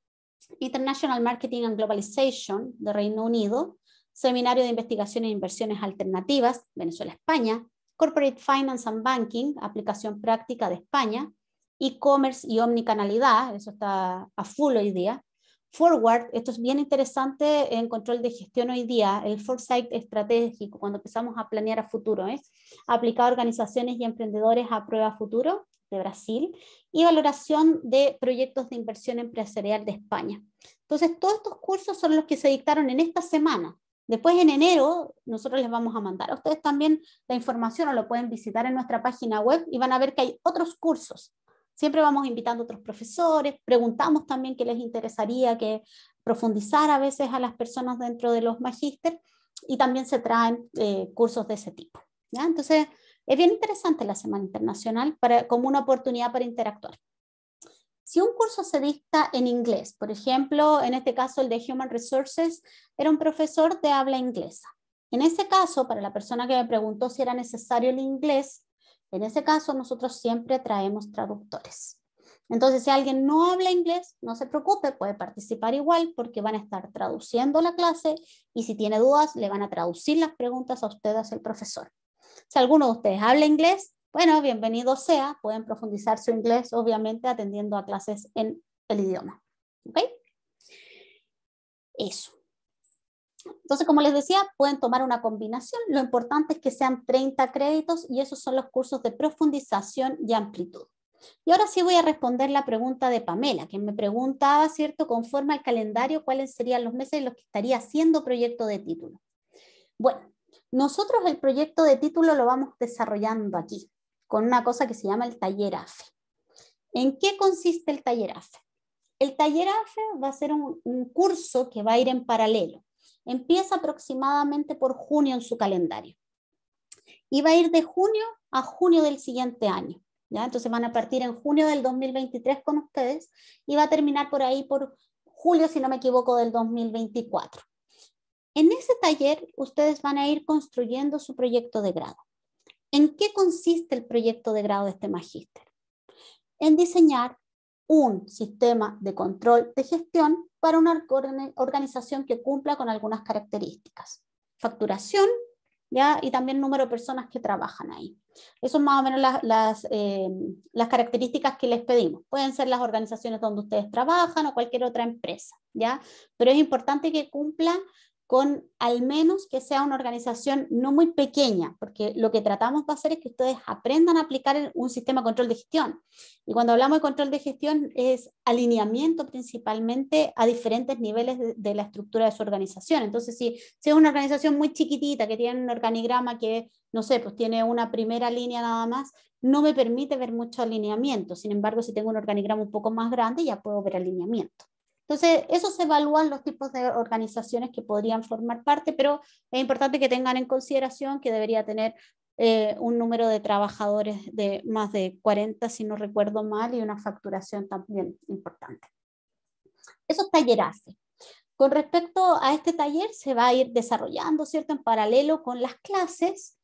Speaker 1: International Marketing and Globalization de Reino Unido, Seminario de Investigación e Inversiones Alternativas, Venezuela-España, Corporate Finance and Banking, Aplicación Práctica de España, E-Commerce y Omnicanalidad, eso está a full hoy día. Forward, esto es bien interesante en control de gestión hoy día, el foresight estratégico, cuando empezamos a planear a futuro, ¿eh? aplicar organizaciones y emprendedores a prueba futuro de Brasil y valoración de proyectos de inversión empresarial de España. Entonces, todos estos cursos son los que se dictaron en esta semana. Después, en enero, nosotros les vamos a mandar a ustedes también la información o lo pueden visitar en nuestra página web y van a ver que hay otros cursos. Siempre vamos invitando a otros profesores, preguntamos también qué les interesaría que profundizar a veces a las personas dentro de los magísteres y también se traen eh, cursos de ese tipo. ¿ya? Entonces, es bien interesante la Semana Internacional como una oportunidad para interactuar. Si un curso se dicta en inglés, por ejemplo, en este caso el de Human Resources, era un profesor de habla inglesa. En ese caso, para la persona que me preguntó si era necesario el inglés, en ese caso nosotros siempre traemos traductores. Entonces, si alguien no habla inglés, no se preocupe, puede participar igual porque van a estar traduciendo la clase y si tiene dudas, le van a traducir las preguntas a ustedes el profesor. Si alguno de ustedes habla inglés, bueno, bienvenido sea, pueden profundizar su inglés, obviamente, atendiendo a clases en el idioma. ¿Ok? Eso. Entonces, como les decía, pueden tomar una combinación. Lo importante es que sean 30 créditos y esos son los cursos de profundización y amplitud. Y ahora sí voy a responder la pregunta de Pamela, que me preguntaba, ¿cierto?, conforme al calendario, cuáles serían los meses en los que estaría haciendo proyecto de título. Bueno, nosotros el proyecto de título lo vamos desarrollando aquí, con una cosa que se llama el taller AFE. ¿En qué consiste el taller AFE? El taller AFE va a ser un, curso que va a ir en paralelo. Empieza aproximadamente por junio en su calendario. Y va a ir de junio a junio del siguiente año. ¿ya? Entonces van a partir en junio del 2023 con ustedes y va a terminar por ahí por julio, si no me equivoco, del 2024. En ese taller ustedes van a ir construyendo su proyecto de grado. ¿En qué consiste el proyecto de grado de este magíster? En diseñar un sistema de control de gestión para una organización que cumpla con algunas características. Facturación, ¿ya? y también número de personas que trabajan ahí. Esas son más o menos las, eh, características que les pedimos. Pueden ser las organizaciones donde ustedes trabajan o cualquier otra empresa, ¿ya? Pero es importante que cumpla con al menos que sea una organización no muy pequeña, porque lo que tratamos de hacer es que ustedes aprendan a aplicar un sistema de control de gestión. Y cuando hablamos de control de gestión es alineamiento principalmente a diferentes niveles de, la estructura de su organización. Entonces, si, si, es una organización muy chiquitita que tiene un organigrama que, no sé, pues tiene una primera línea nada más, no me permite ver mucho alineamiento. Sin embargo, si tengo un organigrama un poco más grande, ya puedo ver alineamiento. Entonces, eso se evalúan los tipos de organizaciones que podrían formar parte, pero es importante que tengan en consideración que debería tener eh, un número de trabajadores de más de 40, si no recuerdo mal, y una facturación también importante. Eso es taller hace. Con respecto a este taller, se va a ir desarrollando, ¿cierto?, en paralelo con las clases.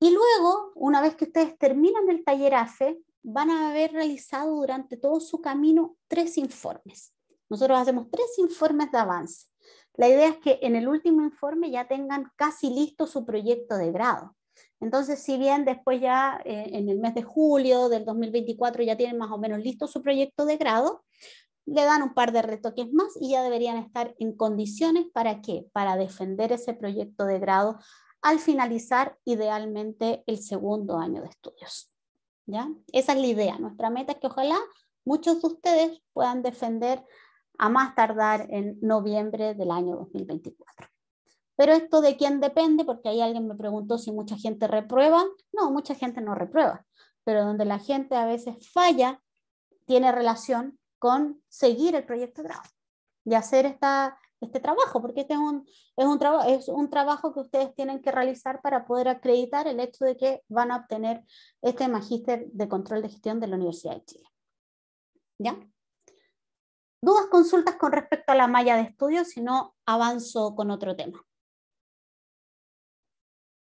Speaker 1: Y luego, una vez que ustedes terminan el taller hace, van a haber realizado durante todo su camino tres informes. Nosotros hacemos tres informes de avance. La idea es que en el último informe ya tengan casi listo su proyecto de grado. Entonces, si bien después ya eh, en el mes de julio del 2024 ya tienen más o menos listo su proyecto de grado, le dan un par de retoques más y ya deberían estar en condiciones para qué? Para defender ese proyecto de grado al finalizar idealmente el segundo año de estudios. ¿Ya? Esa es la idea. Nuestra meta es que ojalá muchos de ustedes puedan defender a más tardar en noviembre del año 2024. Pero esto de quién depende, porque ahí alguien me preguntó si mucha gente reprueba. No, mucha gente no reprueba, pero donde la gente a veces falla, tiene relación con seguir el proyecto de grado y hacer esta, este trabajo, porque este es un, es, un es un trabajo que ustedes tienen que realizar para poder acreditar el hecho de que van a obtener este magíster de control de gestión de la Universidad de Chile. ¿Ya? dudas, consultas con respecto a la malla de estudio, si no avanzo con otro tema.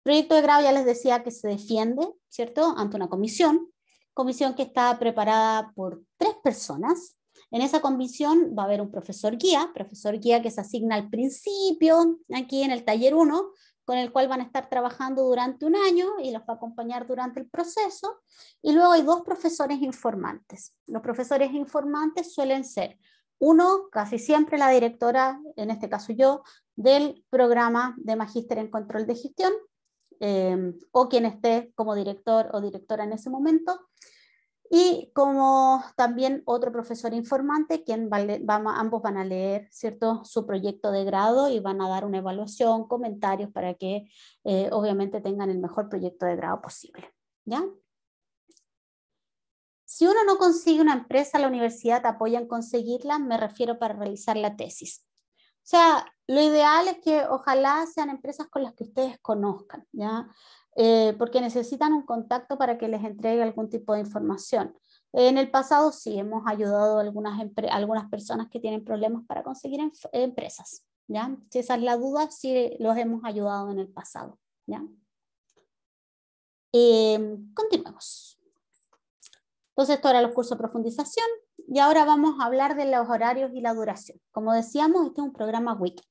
Speaker 1: proyecto de grado ya les decía que se defiende, ¿cierto?, ante una comisión, comisión que está preparada por tres personas. En esa comisión va a haber un profesor guía, profesor guía que se asigna al principio, aquí en el taller 1, con el cual van a estar trabajando durante un año y los va a acompañar durante el proceso. Y luego hay dos profesores informantes. Los profesores informantes suelen ser uno, casi siempre la directora, en este caso yo, del programa de magíster en control de gestión, eh, o quien esté como director o directora en ese momento, y como también otro profesor informante, quien ambos van a leer ¿cierto? su proyecto de grado y van a dar una evaluación, comentarios para que eh, obviamente tengan el mejor proyecto de grado posible. ¿ya? Si uno no consigue una empresa, la universidad apoya en conseguirla, me refiero para realizar la tesis. O sea, lo ideal es que ojalá sean empresas con las que ustedes conozcan, ¿ya? Eh, porque necesitan un contacto para que les entregue algún tipo de información. En el pasado sí hemos ayudado a algunas, algunas personas que tienen problemas para conseguir empresas, ¿ya? Si esa es la duda, sí los hemos ayudado en el pasado, ¿ya? Eh, continuemos. Entonces, esto era los cursos de profundización y ahora vamos a hablar de los horarios y la duración. Como decíamos, este es un programa weekend.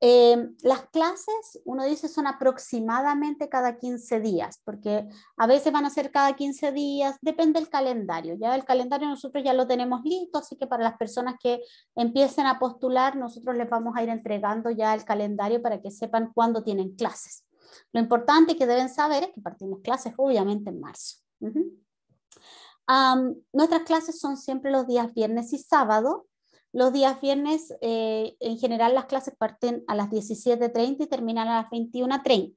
Speaker 1: Eh, las clases, uno dice, son aproximadamente cada 15 días, porque a veces van a ser cada 15 días, depende del calendario. Ya el calendario nosotros ya lo tenemos listo, así que para las personas que empiecen a postular, nosotros les vamos a ir entregando ya el calendario para que sepan cuándo tienen clases. Lo importante que deben saber es que partimos clases obviamente en marzo nuestras clases son siempre los días viernes y sábado. Los días viernes, eh, en general, las clases parten a las 17.30 y terminan a las 21.30.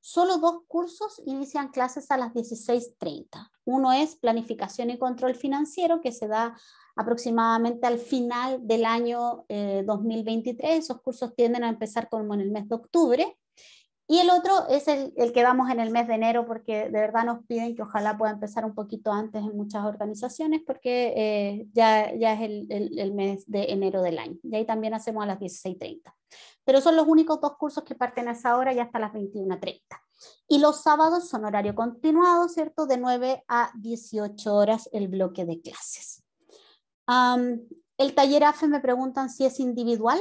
Speaker 1: Solo dos cursos inician clases a las 16.30. Uno es planificación y control financiero, que se da aproximadamente al final del año 2023. Eh, Esos cursos tienden a empezar como en el mes de octubre. Y el otro es el, que damos en el mes de enero, porque de verdad nos piden que ojalá pueda empezar un poquito antes en muchas organizaciones, porque eh, ya, ya es el, mes de enero del año. Y ahí también hacemos a las 16.30. Pero son los únicos dos cursos que parten a esa hora y hasta las 21.30. Y los sábados son horario continuado, ¿cierto? De 9 a 18 horas el bloque de clases. el taller AFE me preguntan si es individual,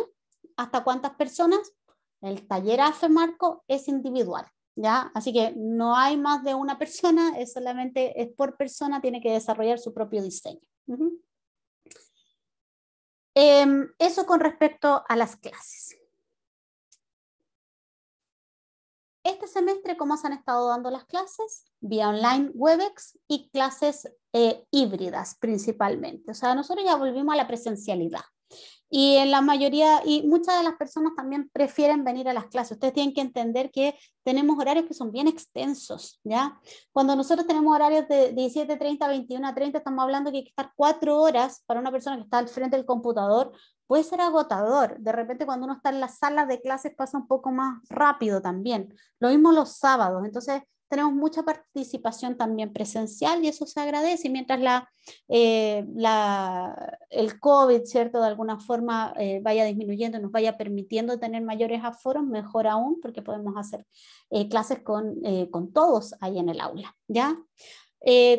Speaker 1: hasta cuántas personas el taller hace Marco, es individual, ¿ya? Así que no hay más de una persona, es solamente es por persona, tiene que desarrollar su propio diseño. Em, eso con respecto a las clases. Este semestre, ¿cómo se han estado dando las clases? Vía online, Webex y clases eh, híbridas principalmente. O sea, nosotros ya volvimos a la presencialidad. Y en la mayoría, y muchas de las personas también prefieren venir a las clases. Ustedes tienen que entender que tenemos horarios que son bien extensos, ¿ya? Cuando nosotros tenemos horarios de 17.30 a 21.30, estamos hablando que hay que estar cuatro horas para una persona que está al frente del computador. Puede ser agotador. De repente cuando uno está en la sala de clases pasa un poco más rápido también. Lo mismo los sábados. Entonces, tenemos mucha participación también presencial y eso se agradece. Y mientras eh, el COVID, ¿cierto? De alguna forma eh, vaya disminuyendo, nos vaya permitiendo tener mayores aforos, mejor aún, porque podemos hacer eh, clases con, con, todos ahí en el aula, ¿ya?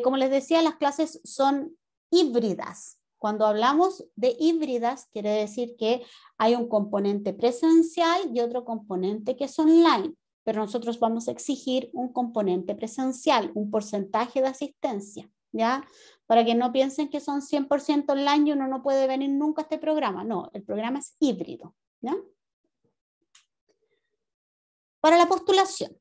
Speaker 1: como les decía, las clases son híbridas. Cuando hablamos de híbridas, quiere decir que hay un componente presencial y otro componente que es online pero nosotros vamos a exigir un componente presencial, un porcentaje de asistencia, ¿ya? Para que no piensen que son 100% online y uno no puede venir nunca a este programa. No, el programa es híbrido, ¿ya? Para la postulación,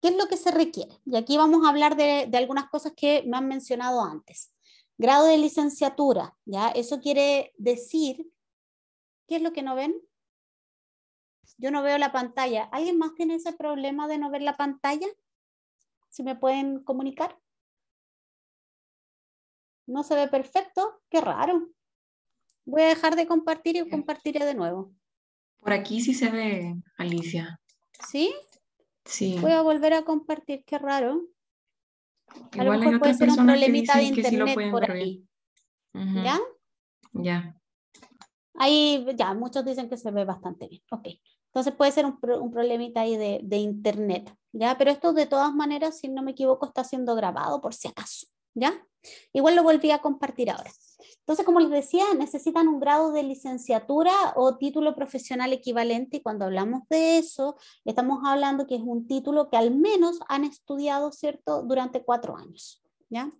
Speaker 1: ¿qué es lo que se requiere? Y aquí vamos a hablar de, de algunas cosas que me han mencionado antes. Grado de licenciatura, ¿ya? Eso quiere decir, ¿qué es lo que no ven? yo no veo la pantalla. ¿Alguien más tiene ese problema de no ver la pantalla? Si me pueden comunicar. No se ve perfecto, qué raro. Voy a dejar de compartir y compartiré de nuevo.
Speaker 2: Por aquí sí se ve, Alicia. ¿Sí? Sí.
Speaker 1: Voy a volver a compartir, qué raro.
Speaker 2: Igual puede ser un problemita de internet por ahí. ¿Ya? Ya.
Speaker 1: Ahí ya, muchos dicen que se ve bastante bien. Ok. Entonces puede ser un, problemita ahí de, internet, ¿ya? Pero esto de todas maneras, si no me equivoco, está siendo grabado por si acaso, ¿ya? Igual lo volví a compartir ahora. Entonces, como les decía, necesitan un grado de licenciatura o título profesional equivalente y cuando hablamos de eso, estamos hablando que es un título que al menos han estudiado, ¿cierto?, durante cuatro años, ¿ya?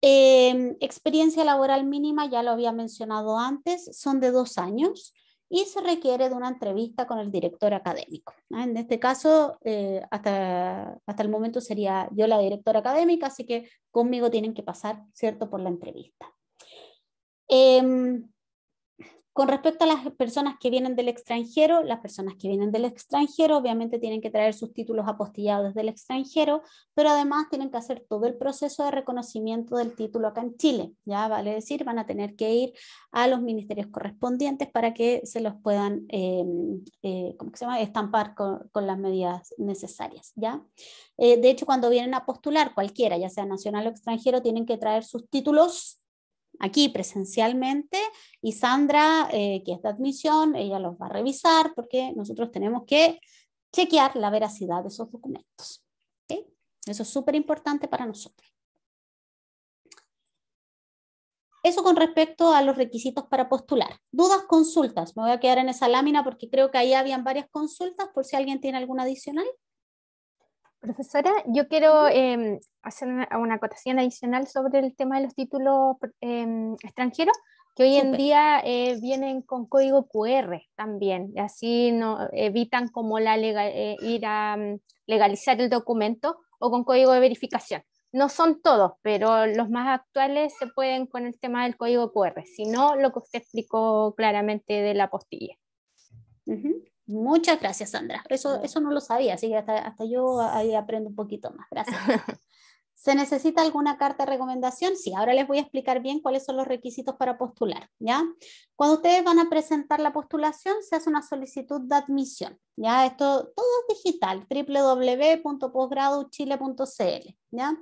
Speaker 1: Em, experiencia laboral mínima, ya lo había mencionado antes, son de dos años y se requiere de una entrevista con el director académico. Ah, en este caso, eh, hasta, hasta el momento sería yo la directora académica, así que conmigo tienen que pasar, ¿cierto?, por la entrevista. Em, con respecto a las personas que vienen del extranjero, las personas que vienen del extranjero obviamente tienen que traer sus títulos apostillados del extranjero, pero además tienen que hacer todo el proceso de reconocimiento del título acá en Chile. Ya vale decir, van a tener que ir a los ministerios correspondientes para que se los puedan em, eh, estampar con, las medidas necesarias. ¿ya? Eh, de hecho, cuando vienen a postular cualquiera, ya sea nacional o extranjero, tienen que traer sus títulos aquí presencialmente y Sandra, eh, que es de admisión, ella los va a revisar porque nosotros tenemos que chequear la veracidad de esos documentos. Eso es súper importante para nosotros. Eso con respecto a los requisitos para postular. Dudas, consultas. Me voy a quedar en esa lámina porque creo que ahí habían varias consultas por si alguien tiene alguna adicional. Profesora, yo quiero em, hacer una, acotación adicional sobre el tema de los títulos em, extranjeros, que hoy en día eh, vienen con código QR también, y así no, evitan como la eh, ir a mm, legalizar el documento o con código de verificación. No son todos, pero los más actuales se pueden con el tema del código QR, si no lo que usted explicó claramente de la postilla. Uh Muchas gracias, Sandra. Eso, eso no lo sabía, así que hasta, hasta yo ahí aprendo un poquito más. Gracias. ¿Se necesita alguna carta de recomendación? Sí, ahora les voy a explicar bien cuáles son los requisitos para postular, ¿ya? Cuando ustedes van a presentar la postulación, se hace una solicitud de admisión, ¿ya? Esto todo es digital, www.posgradochile.cl, ¿ya?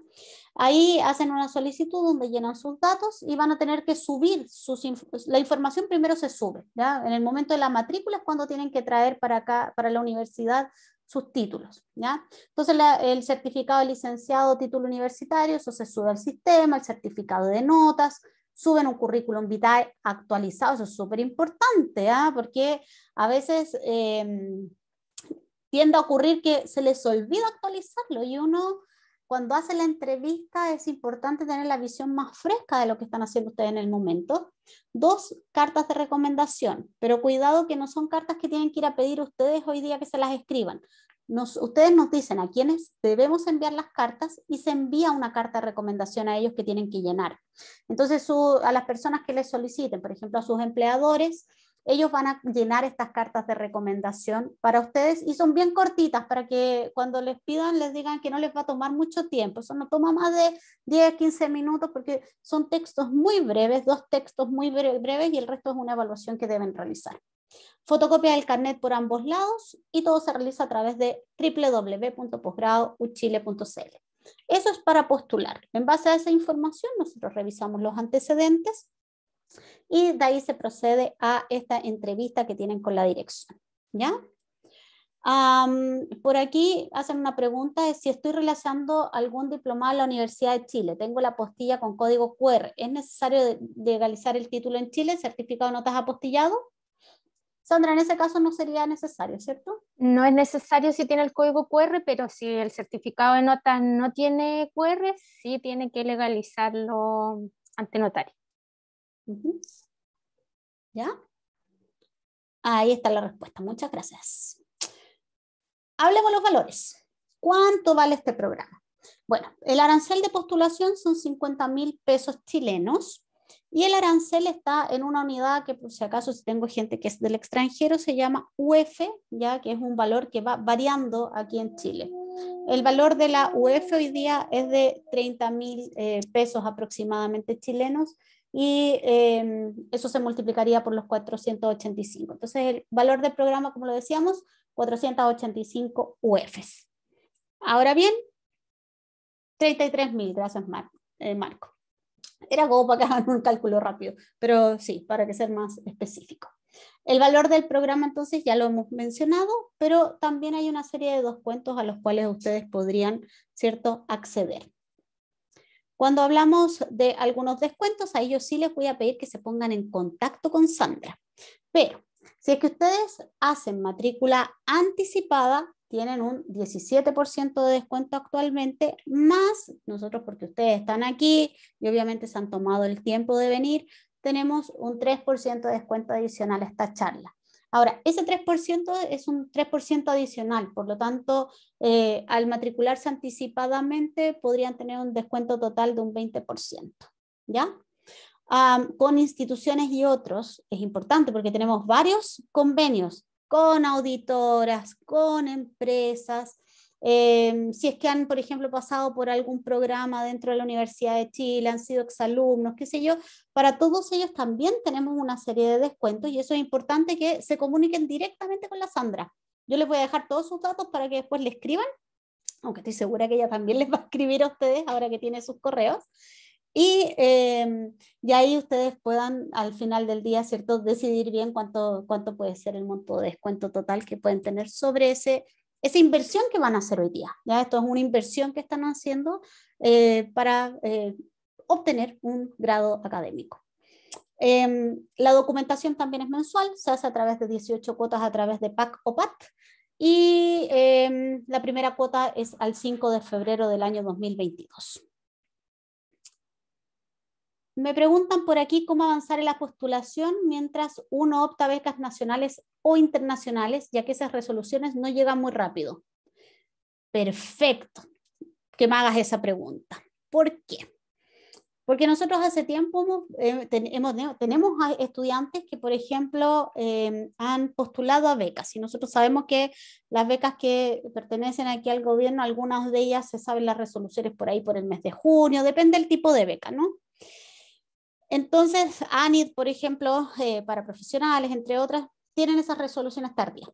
Speaker 1: Ahí hacen una solicitud donde llenan sus datos y van a tener que subir sus la información primero se sube, ¿ya? En el momento de la matrícula es cuando tienen que traer para acá, para la universidad, sus títulos. ¿ya? Entonces el certificado de licenciado título universitario, eso se sube al sistema, el certificado de notas, suben un currículum vitae actualizado, eso es súper importante, ¿ah? porque a veces em, tiende a ocurrir que se les olvida actualizarlo y uno cuando hace la entrevista es importante tener la visión más fresca de lo que están haciendo ustedes en el momento. Dos cartas de recomendación, pero cuidado que no son cartas que tienen que ir a pedir ustedes hoy día que se las escriban. ustedes nos dicen a quiénes debemos enviar las cartas y se envía una carta de recomendación a ellos que tienen que llenar. Entonces, a las personas que les soliciten, por ejemplo, a sus empleadores, ellos van a llenar estas cartas de recomendación para ustedes y son bien cortitas para que cuando les pidan les digan que no les va a tomar mucho tiempo. Eso no toma más de 10, 15 minutos porque son textos muy breves, dos textos muy breves y el resto es una evaluación que deben realizar. Fotocopia del carnet por ambos lados y todo se realiza a través de www.posgrado.uchile.cl Eso es para postular. En base a esa información, nosotros revisamos los antecedentes, y de ahí se procede a esta entrevista que tienen con la dirección. ¿Ya? por aquí hacen una pregunta si estoy realizando algún diplomado en la Universidad de Chile. Tengo la postilla con código QR. ¿Es necesario legalizar el título en Chile? ¿Certificado de notas apostillado? Sandra, en ese caso no sería necesario, ¿cierto? No es necesario si tiene el código QR, pero si el certificado de notas no tiene QR, sí tiene que legalizarlo ante notario. ¿Ya? Ahí está la respuesta. Muchas gracias. Hablemos los valores. ¿Cuánto vale este programa? Bueno, el arancel de postulación son 50 mil pesos chilenos y el arancel está en una unidad que por si acaso si tengo gente que es del extranjero se llama UF, ya que es un valor que va variando aquí en Chile. El valor de la UF hoy día es de 30 mil eh, pesos aproximadamente chilenos y eh, eso se multiplicaría por los 485. Entonces, el valor del programa, como lo decíamos, 485 UFs. Ahora bien, 33.000, gracias eh, Marco. Era como para que hagan un cálculo rápido, pero sí, para que ser más específico. El valor del programa entonces ya lo hemos mencionado, pero también hay una serie de dos cuentos a los cuales ustedes podrían, ¿cierto?, acceder. Cuando hablamos de algunos descuentos, a ellos sí les voy a pedir que se pongan en contacto con Sandra. Pero si es que ustedes hacen matrícula anticipada, tienen un 17% de descuento actualmente, más nosotros porque ustedes están aquí y obviamente se han tomado el tiempo de venir, tenemos un 3% de descuento adicional a esta charla. Ahora, ese 3% es un 3% adicional, por lo tanto, eh, al matricularse anticipadamente podrían tener un descuento total de un 20%, ¿ya? con instituciones y otros, es importante porque tenemos varios convenios con auditoras, con empresas, Em, si es que han, por ejemplo, pasado por algún programa dentro de la Universidad de Chile, han sido exalumnos, qué sé yo, para todos ellos también tenemos una serie de descuentos y eso es importante que se comuniquen directamente con la Sandra. Yo les voy a dejar todos sus datos para que después le escriban, aunque estoy segura que ella también les va a escribir a ustedes ahora que tiene sus correos. Em, y, ahí ustedes puedan al final del día, ¿cierto?, decidir bien cuánto, cuánto puede ser el monto de descuento total que pueden tener sobre ese esa inversión que van a hacer hoy día. ¿ya? Esto es una inversión que están haciendo eh, para eh, obtener un grado académico. Em, la documentación también es mensual, se hace a través de 18 cuotas a través de PAC o PAT. Y em, la primera cuota es al 5 de febrero del año 2022. Me preguntan por aquí cómo avanzar en la postulación mientras uno opta a becas nacionales o internacionales, ya que esas resoluciones no llegan muy rápido. Perfecto que me hagas esa pregunta. ¿Por qué? Porque nosotros hace tiempo eh, tenemos estudiantes que, por ejemplo, eh, han postulado a becas y nosotros sabemos que las becas que pertenecen aquí al gobierno, algunas de ellas se saben las resoluciones por ahí por el mes de junio, depende del tipo de beca, ¿no? Entonces, ANID, por ejemplo, eh, para profesionales, entre otras, tienen esas resoluciones tardías.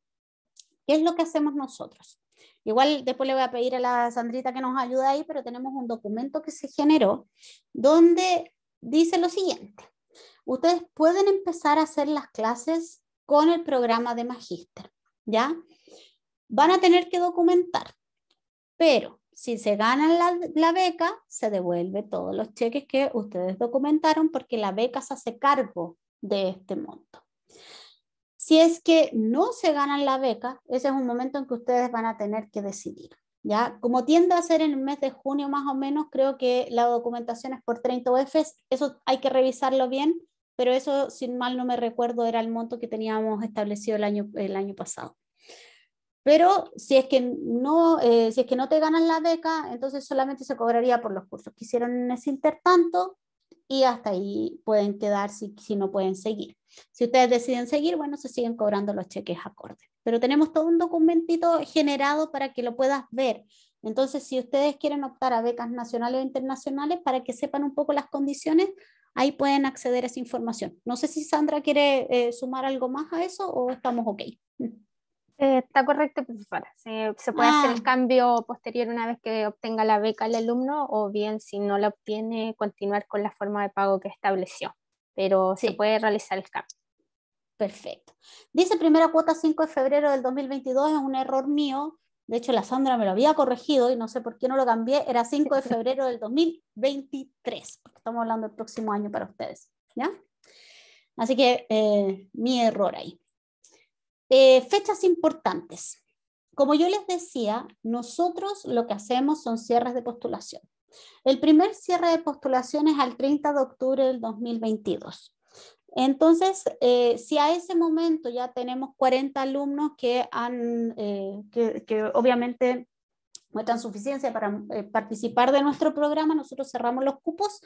Speaker 1: ¿Qué es lo que hacemos nosotros? Igual después le voy a pedir a la Sandrita que nos ayude ahí, pero tenemos un documento que se generó donde dice lo siguiente. Ustedes pueden empezar a hacer las clases con el programa de magíster, ¿ya? Van a tener que documentar, pero si se ganan la, beca, se devuelve todos los cheques que ustedes documentaron porque la beca se hace cargo de este monto. Si es que no se ganan la beca, ese es un momento en que ustedes van a tener que decidir. ¿ya? Como tiende a ser en el mes de junio más o menos, creo que la documentación es por 30 UFs, eso hay que revisarlo bien, pero eso, sin mal no me recuerdo, era el monto que teníamos establecido el año, el año pasado. Pero si es que no, eh, si es que no te ganan la beca, entonces solamente se cobraría por los cursos que hicieron en ese intertanto y hasta ahí pueden quedar si, no pueden seguir. Si ustedes deciden seguir, bueno, se siguen cobrando los cheques acordes. Pero tenemos todo un documentito generado para que lo puedas ver. Entonces, si ustedes quieren optar a becas nacionales o internacionales para que sepan un poco las condiciones, ahí pueden acceder a esa información. No sé si Sandra quiere eh, sumar algo más a eso o estamos ok. Eh, está correcto, profesora. Se, puede hacer el ah. cambio posterior una vez que obtenga la beca el alumno o bien si no la obtiene, continuar con la forma de pago que estableció, pero se puede realizar el cambio. Perfecto. Dice primera cuota 5 de febrero del 2022, es un error mío. De hecho, la Sandra me lo había corregido y no sé por qué no lo cambié. Era 5 de febrero del 2023, estamos hablando del próximo año para ustedes. ¿ya? Así que eh, mi error ahí. Eh, fechas importantes. Como yo les decía, nosotros lo que hacemos son cierres de postulación. El primer cierre de postulación es al 30 de octubre del 2022. Entonces, eh, si a ese momento ya tenemos 40 alumnos que, han, eh, que, obviamente muestran suficiencia para participar de nuestro programa, nosotros cerramos los cupos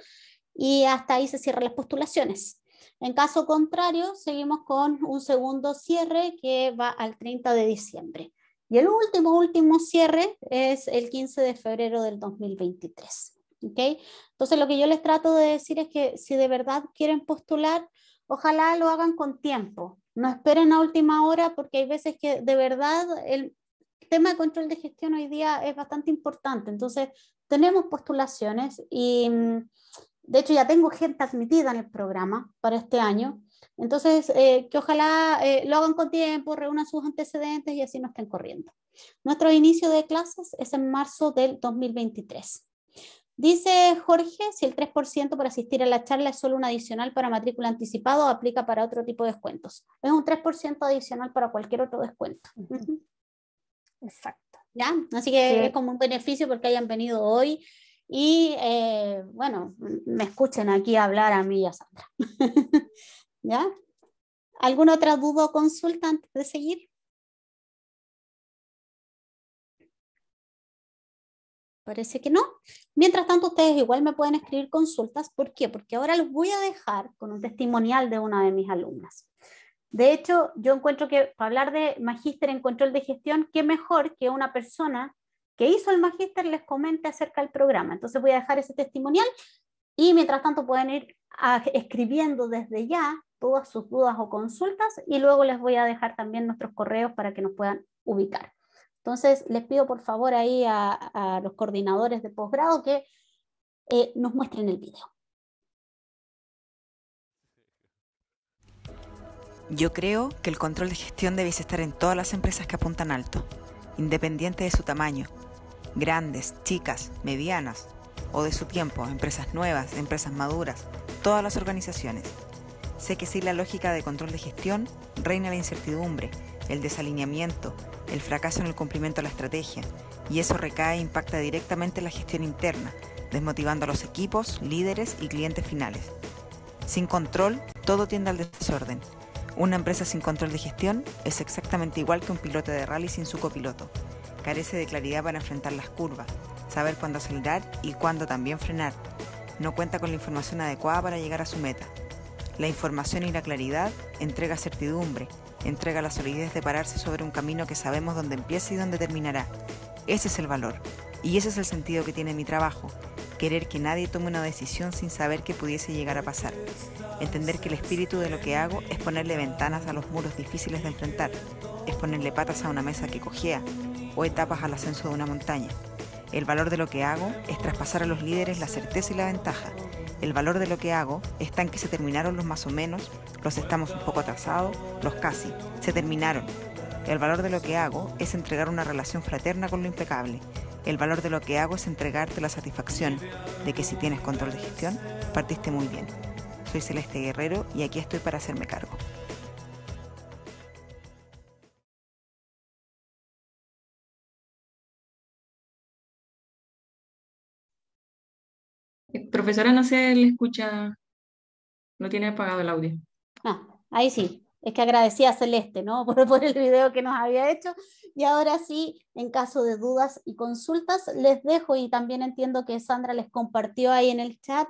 Speaker 1: y hasta ahí se cierran las postulaciones. En caso contrario, seguimos con un segundo cierre que va al 30 de diciembre. Y el último, último cierre es el 15 de febrero del 2023. ¿Okay? Entonces, lo que yo les trato de decir es que si de verdad quieren postular, ojalá lo hagan con tiempo. No esperen a última hora porque hay veces que de verdad el tema de control de gestión hoy día es bastante importante. Entonces, tenemos postulaciones y mm, de hecho, ya tengo gente admitida en el programa para este año. Entonces, eh, que ojalá eh, lo hagan con tiempo, reúnan sus antecedentes y así no estén corriendo. Nuestro inicio de clases es en marzo del 2023. Dice Jorge, si el 3% para asistir a la charla es solo un adicional para matrícula anticipada o aplica para otro tipo de descuentos. Es un 3% adicional para cualquier otro descuento. Exacto. ¿Ya? Así que es como un beneficio porque hayan venido hoy y eh, bueno, me escuchen aquí hablar a mí y a Sandra. ¿Ya? ¿Alguna otra duda o consulta antes de seguir? Parece que no. Mientras tanto, ustedes igual me pueden escribir consultas. ¿Por qué? Porque ahora los voy a dejar con un testimonial de una de mis alumnas. De hecho, yo encuentro que para hablar de magíster en control de gestión, qué mejor que una persona que hizo el magíster les comente acerca del programa. Entonces voy a dejar ese testimonial y mientras tanto pueden ir escribiendo desde ya todas sus dudas o consultas y luego les voy a dejar también nuestros correos para que nos puedan ubicar. Entonces les pido por favor ahí a, los coordinadores de posgrado que eh, nos muestren el
Speaker 2: video. Yo creo que el control de gestión debe estar en todas las empresas que apuntan alto independiente de su tamaño, grandes, chicas, medianas o de su tiempo, empresas nuevas, empresas maduras, todas las organizaciones. Sé que sin la lógica de control de gestión reina la incertidumbre, el desalineamiento, el fracaso en el cumplimiento de la estrategia, y eso recae e impacta directamente en la gestión interna, desmotivando a los equipos, líderes y clientes finales. Sin control, todo tiende al desorden, una empresa sin control de gestión es exactamente igual que un piloto de rally sin su copiloto. Carece de claridad para enfrentar las curvas, saber cuándo acelerar y cuándo también frenar. No cuenta con la información adecuada para llegar a su meta. La información y la claridad entrega certidumbre, entrega la solidez de pararse sobre un camino que sabemos dónde empieza y dónde terminará. Ese es el valor y ese es el sentido que tiene mi trabajo querer que nadie tome una decisión sin saber que pudiese llegar a pasar, entender que el espíritu de lo que hago es ponerle ventanas a los muros difíciles de enfrentar, es ponerle patas a una mesa que cojea o etapas al ascenso de una montaña. El valor de lo que hago es traspasar a los líderes la certeza y la ventaja. El valor de lo que hago está en que se terminaron los más o menos, los estamos un poco atrasados, los casi, se terminaron. El valor de lo que hago es entregar una relación fraterna con lo impecable, el valor de lo que hago es entregarte la satisfacción de que si tienes control de gestión, partiste muy bien. Soy Celeste Guerrero y aquí estoy para hacerme cargo. Eh, profesora, no se le escucha, no tiene apagado el audio. Ah, ahí sí es que
Speaker 1: agradecía a Celeste ¿no? por, el video que nos había hecho. Y ahora sí, en caso de dudas y consultas, les dejo y también entiendo que Sandra les compartió ahí en el chat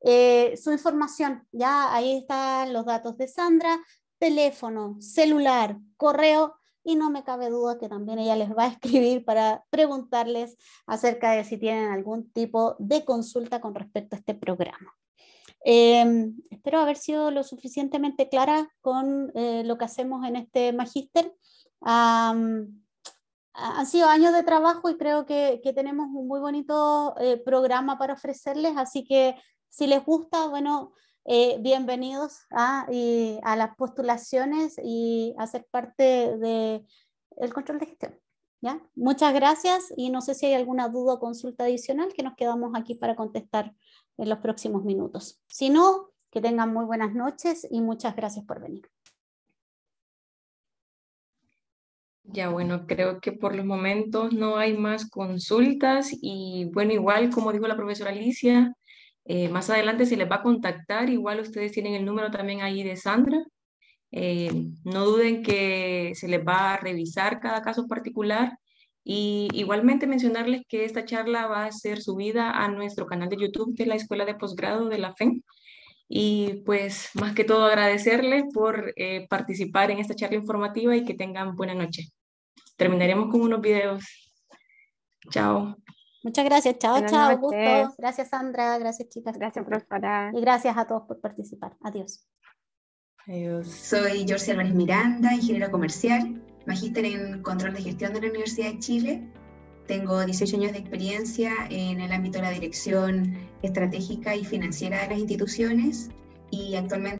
Speaker 1: eh, su información. Ya ahí están los datos de Sandra, teléfono, celular, correo. Y no me cabe duda que también ella les va a escribir para preguntarles acerca de si tienen algún tipo de consulta con respecto a este programa. Em, espero haber sido lo suficientemente clara con eh, lo que hacemos en este magíster. han sido años de trabajo y creo que, tenemos un muy bonito eh, programa para ofrecerles, así que si les gusta, bueno, eh, bienvenidos ah, a, las postulaciones y a ser parte del control de gestión. ¿ya? Muchas gracias y no sé si hay alguna duda o consulta adicional que nos quedamos aquí para contestar en los próximos minutos. Si no, que tengan muy buenas noches y muchas gracias por venir.
Speaker 2: Ya bueno, creo que por los momentos no hay más consultas y bueno, igual como dijo la profesora Alicia, eh, más adelante se les va a contactar, igual ustedes tienen el número también ahí de Sandra. Eh, no duden que se les va a revisar cada caso particular y igualmente mencionarles que esta charla va a ser subida a nuestro canal de YouTube de la Escuela de Posgrado de la FEN. Y pues más que todo agradecerles por eh, participar en esta charla informativa y que tengan buena noche. Terminaremos con unos videos. Chao. Muchas gracias. Chao, chao. Gusto.
Speaker 1: Gracias, Sandra. Gracias, chicas. Gracias, profesora. Y gracias a todos por participar. Adiós.
Speaker 2: Adiós. Soy Jorge Álvarez Miranda, ingeniero comercial
Speaker 1: magíster en control de gestión de la Universidad de Chile.
Speaker 2: Tengo 18 años de experiencia en el ámbito de la dirección estratégica y financiera de las instituciones y actualmente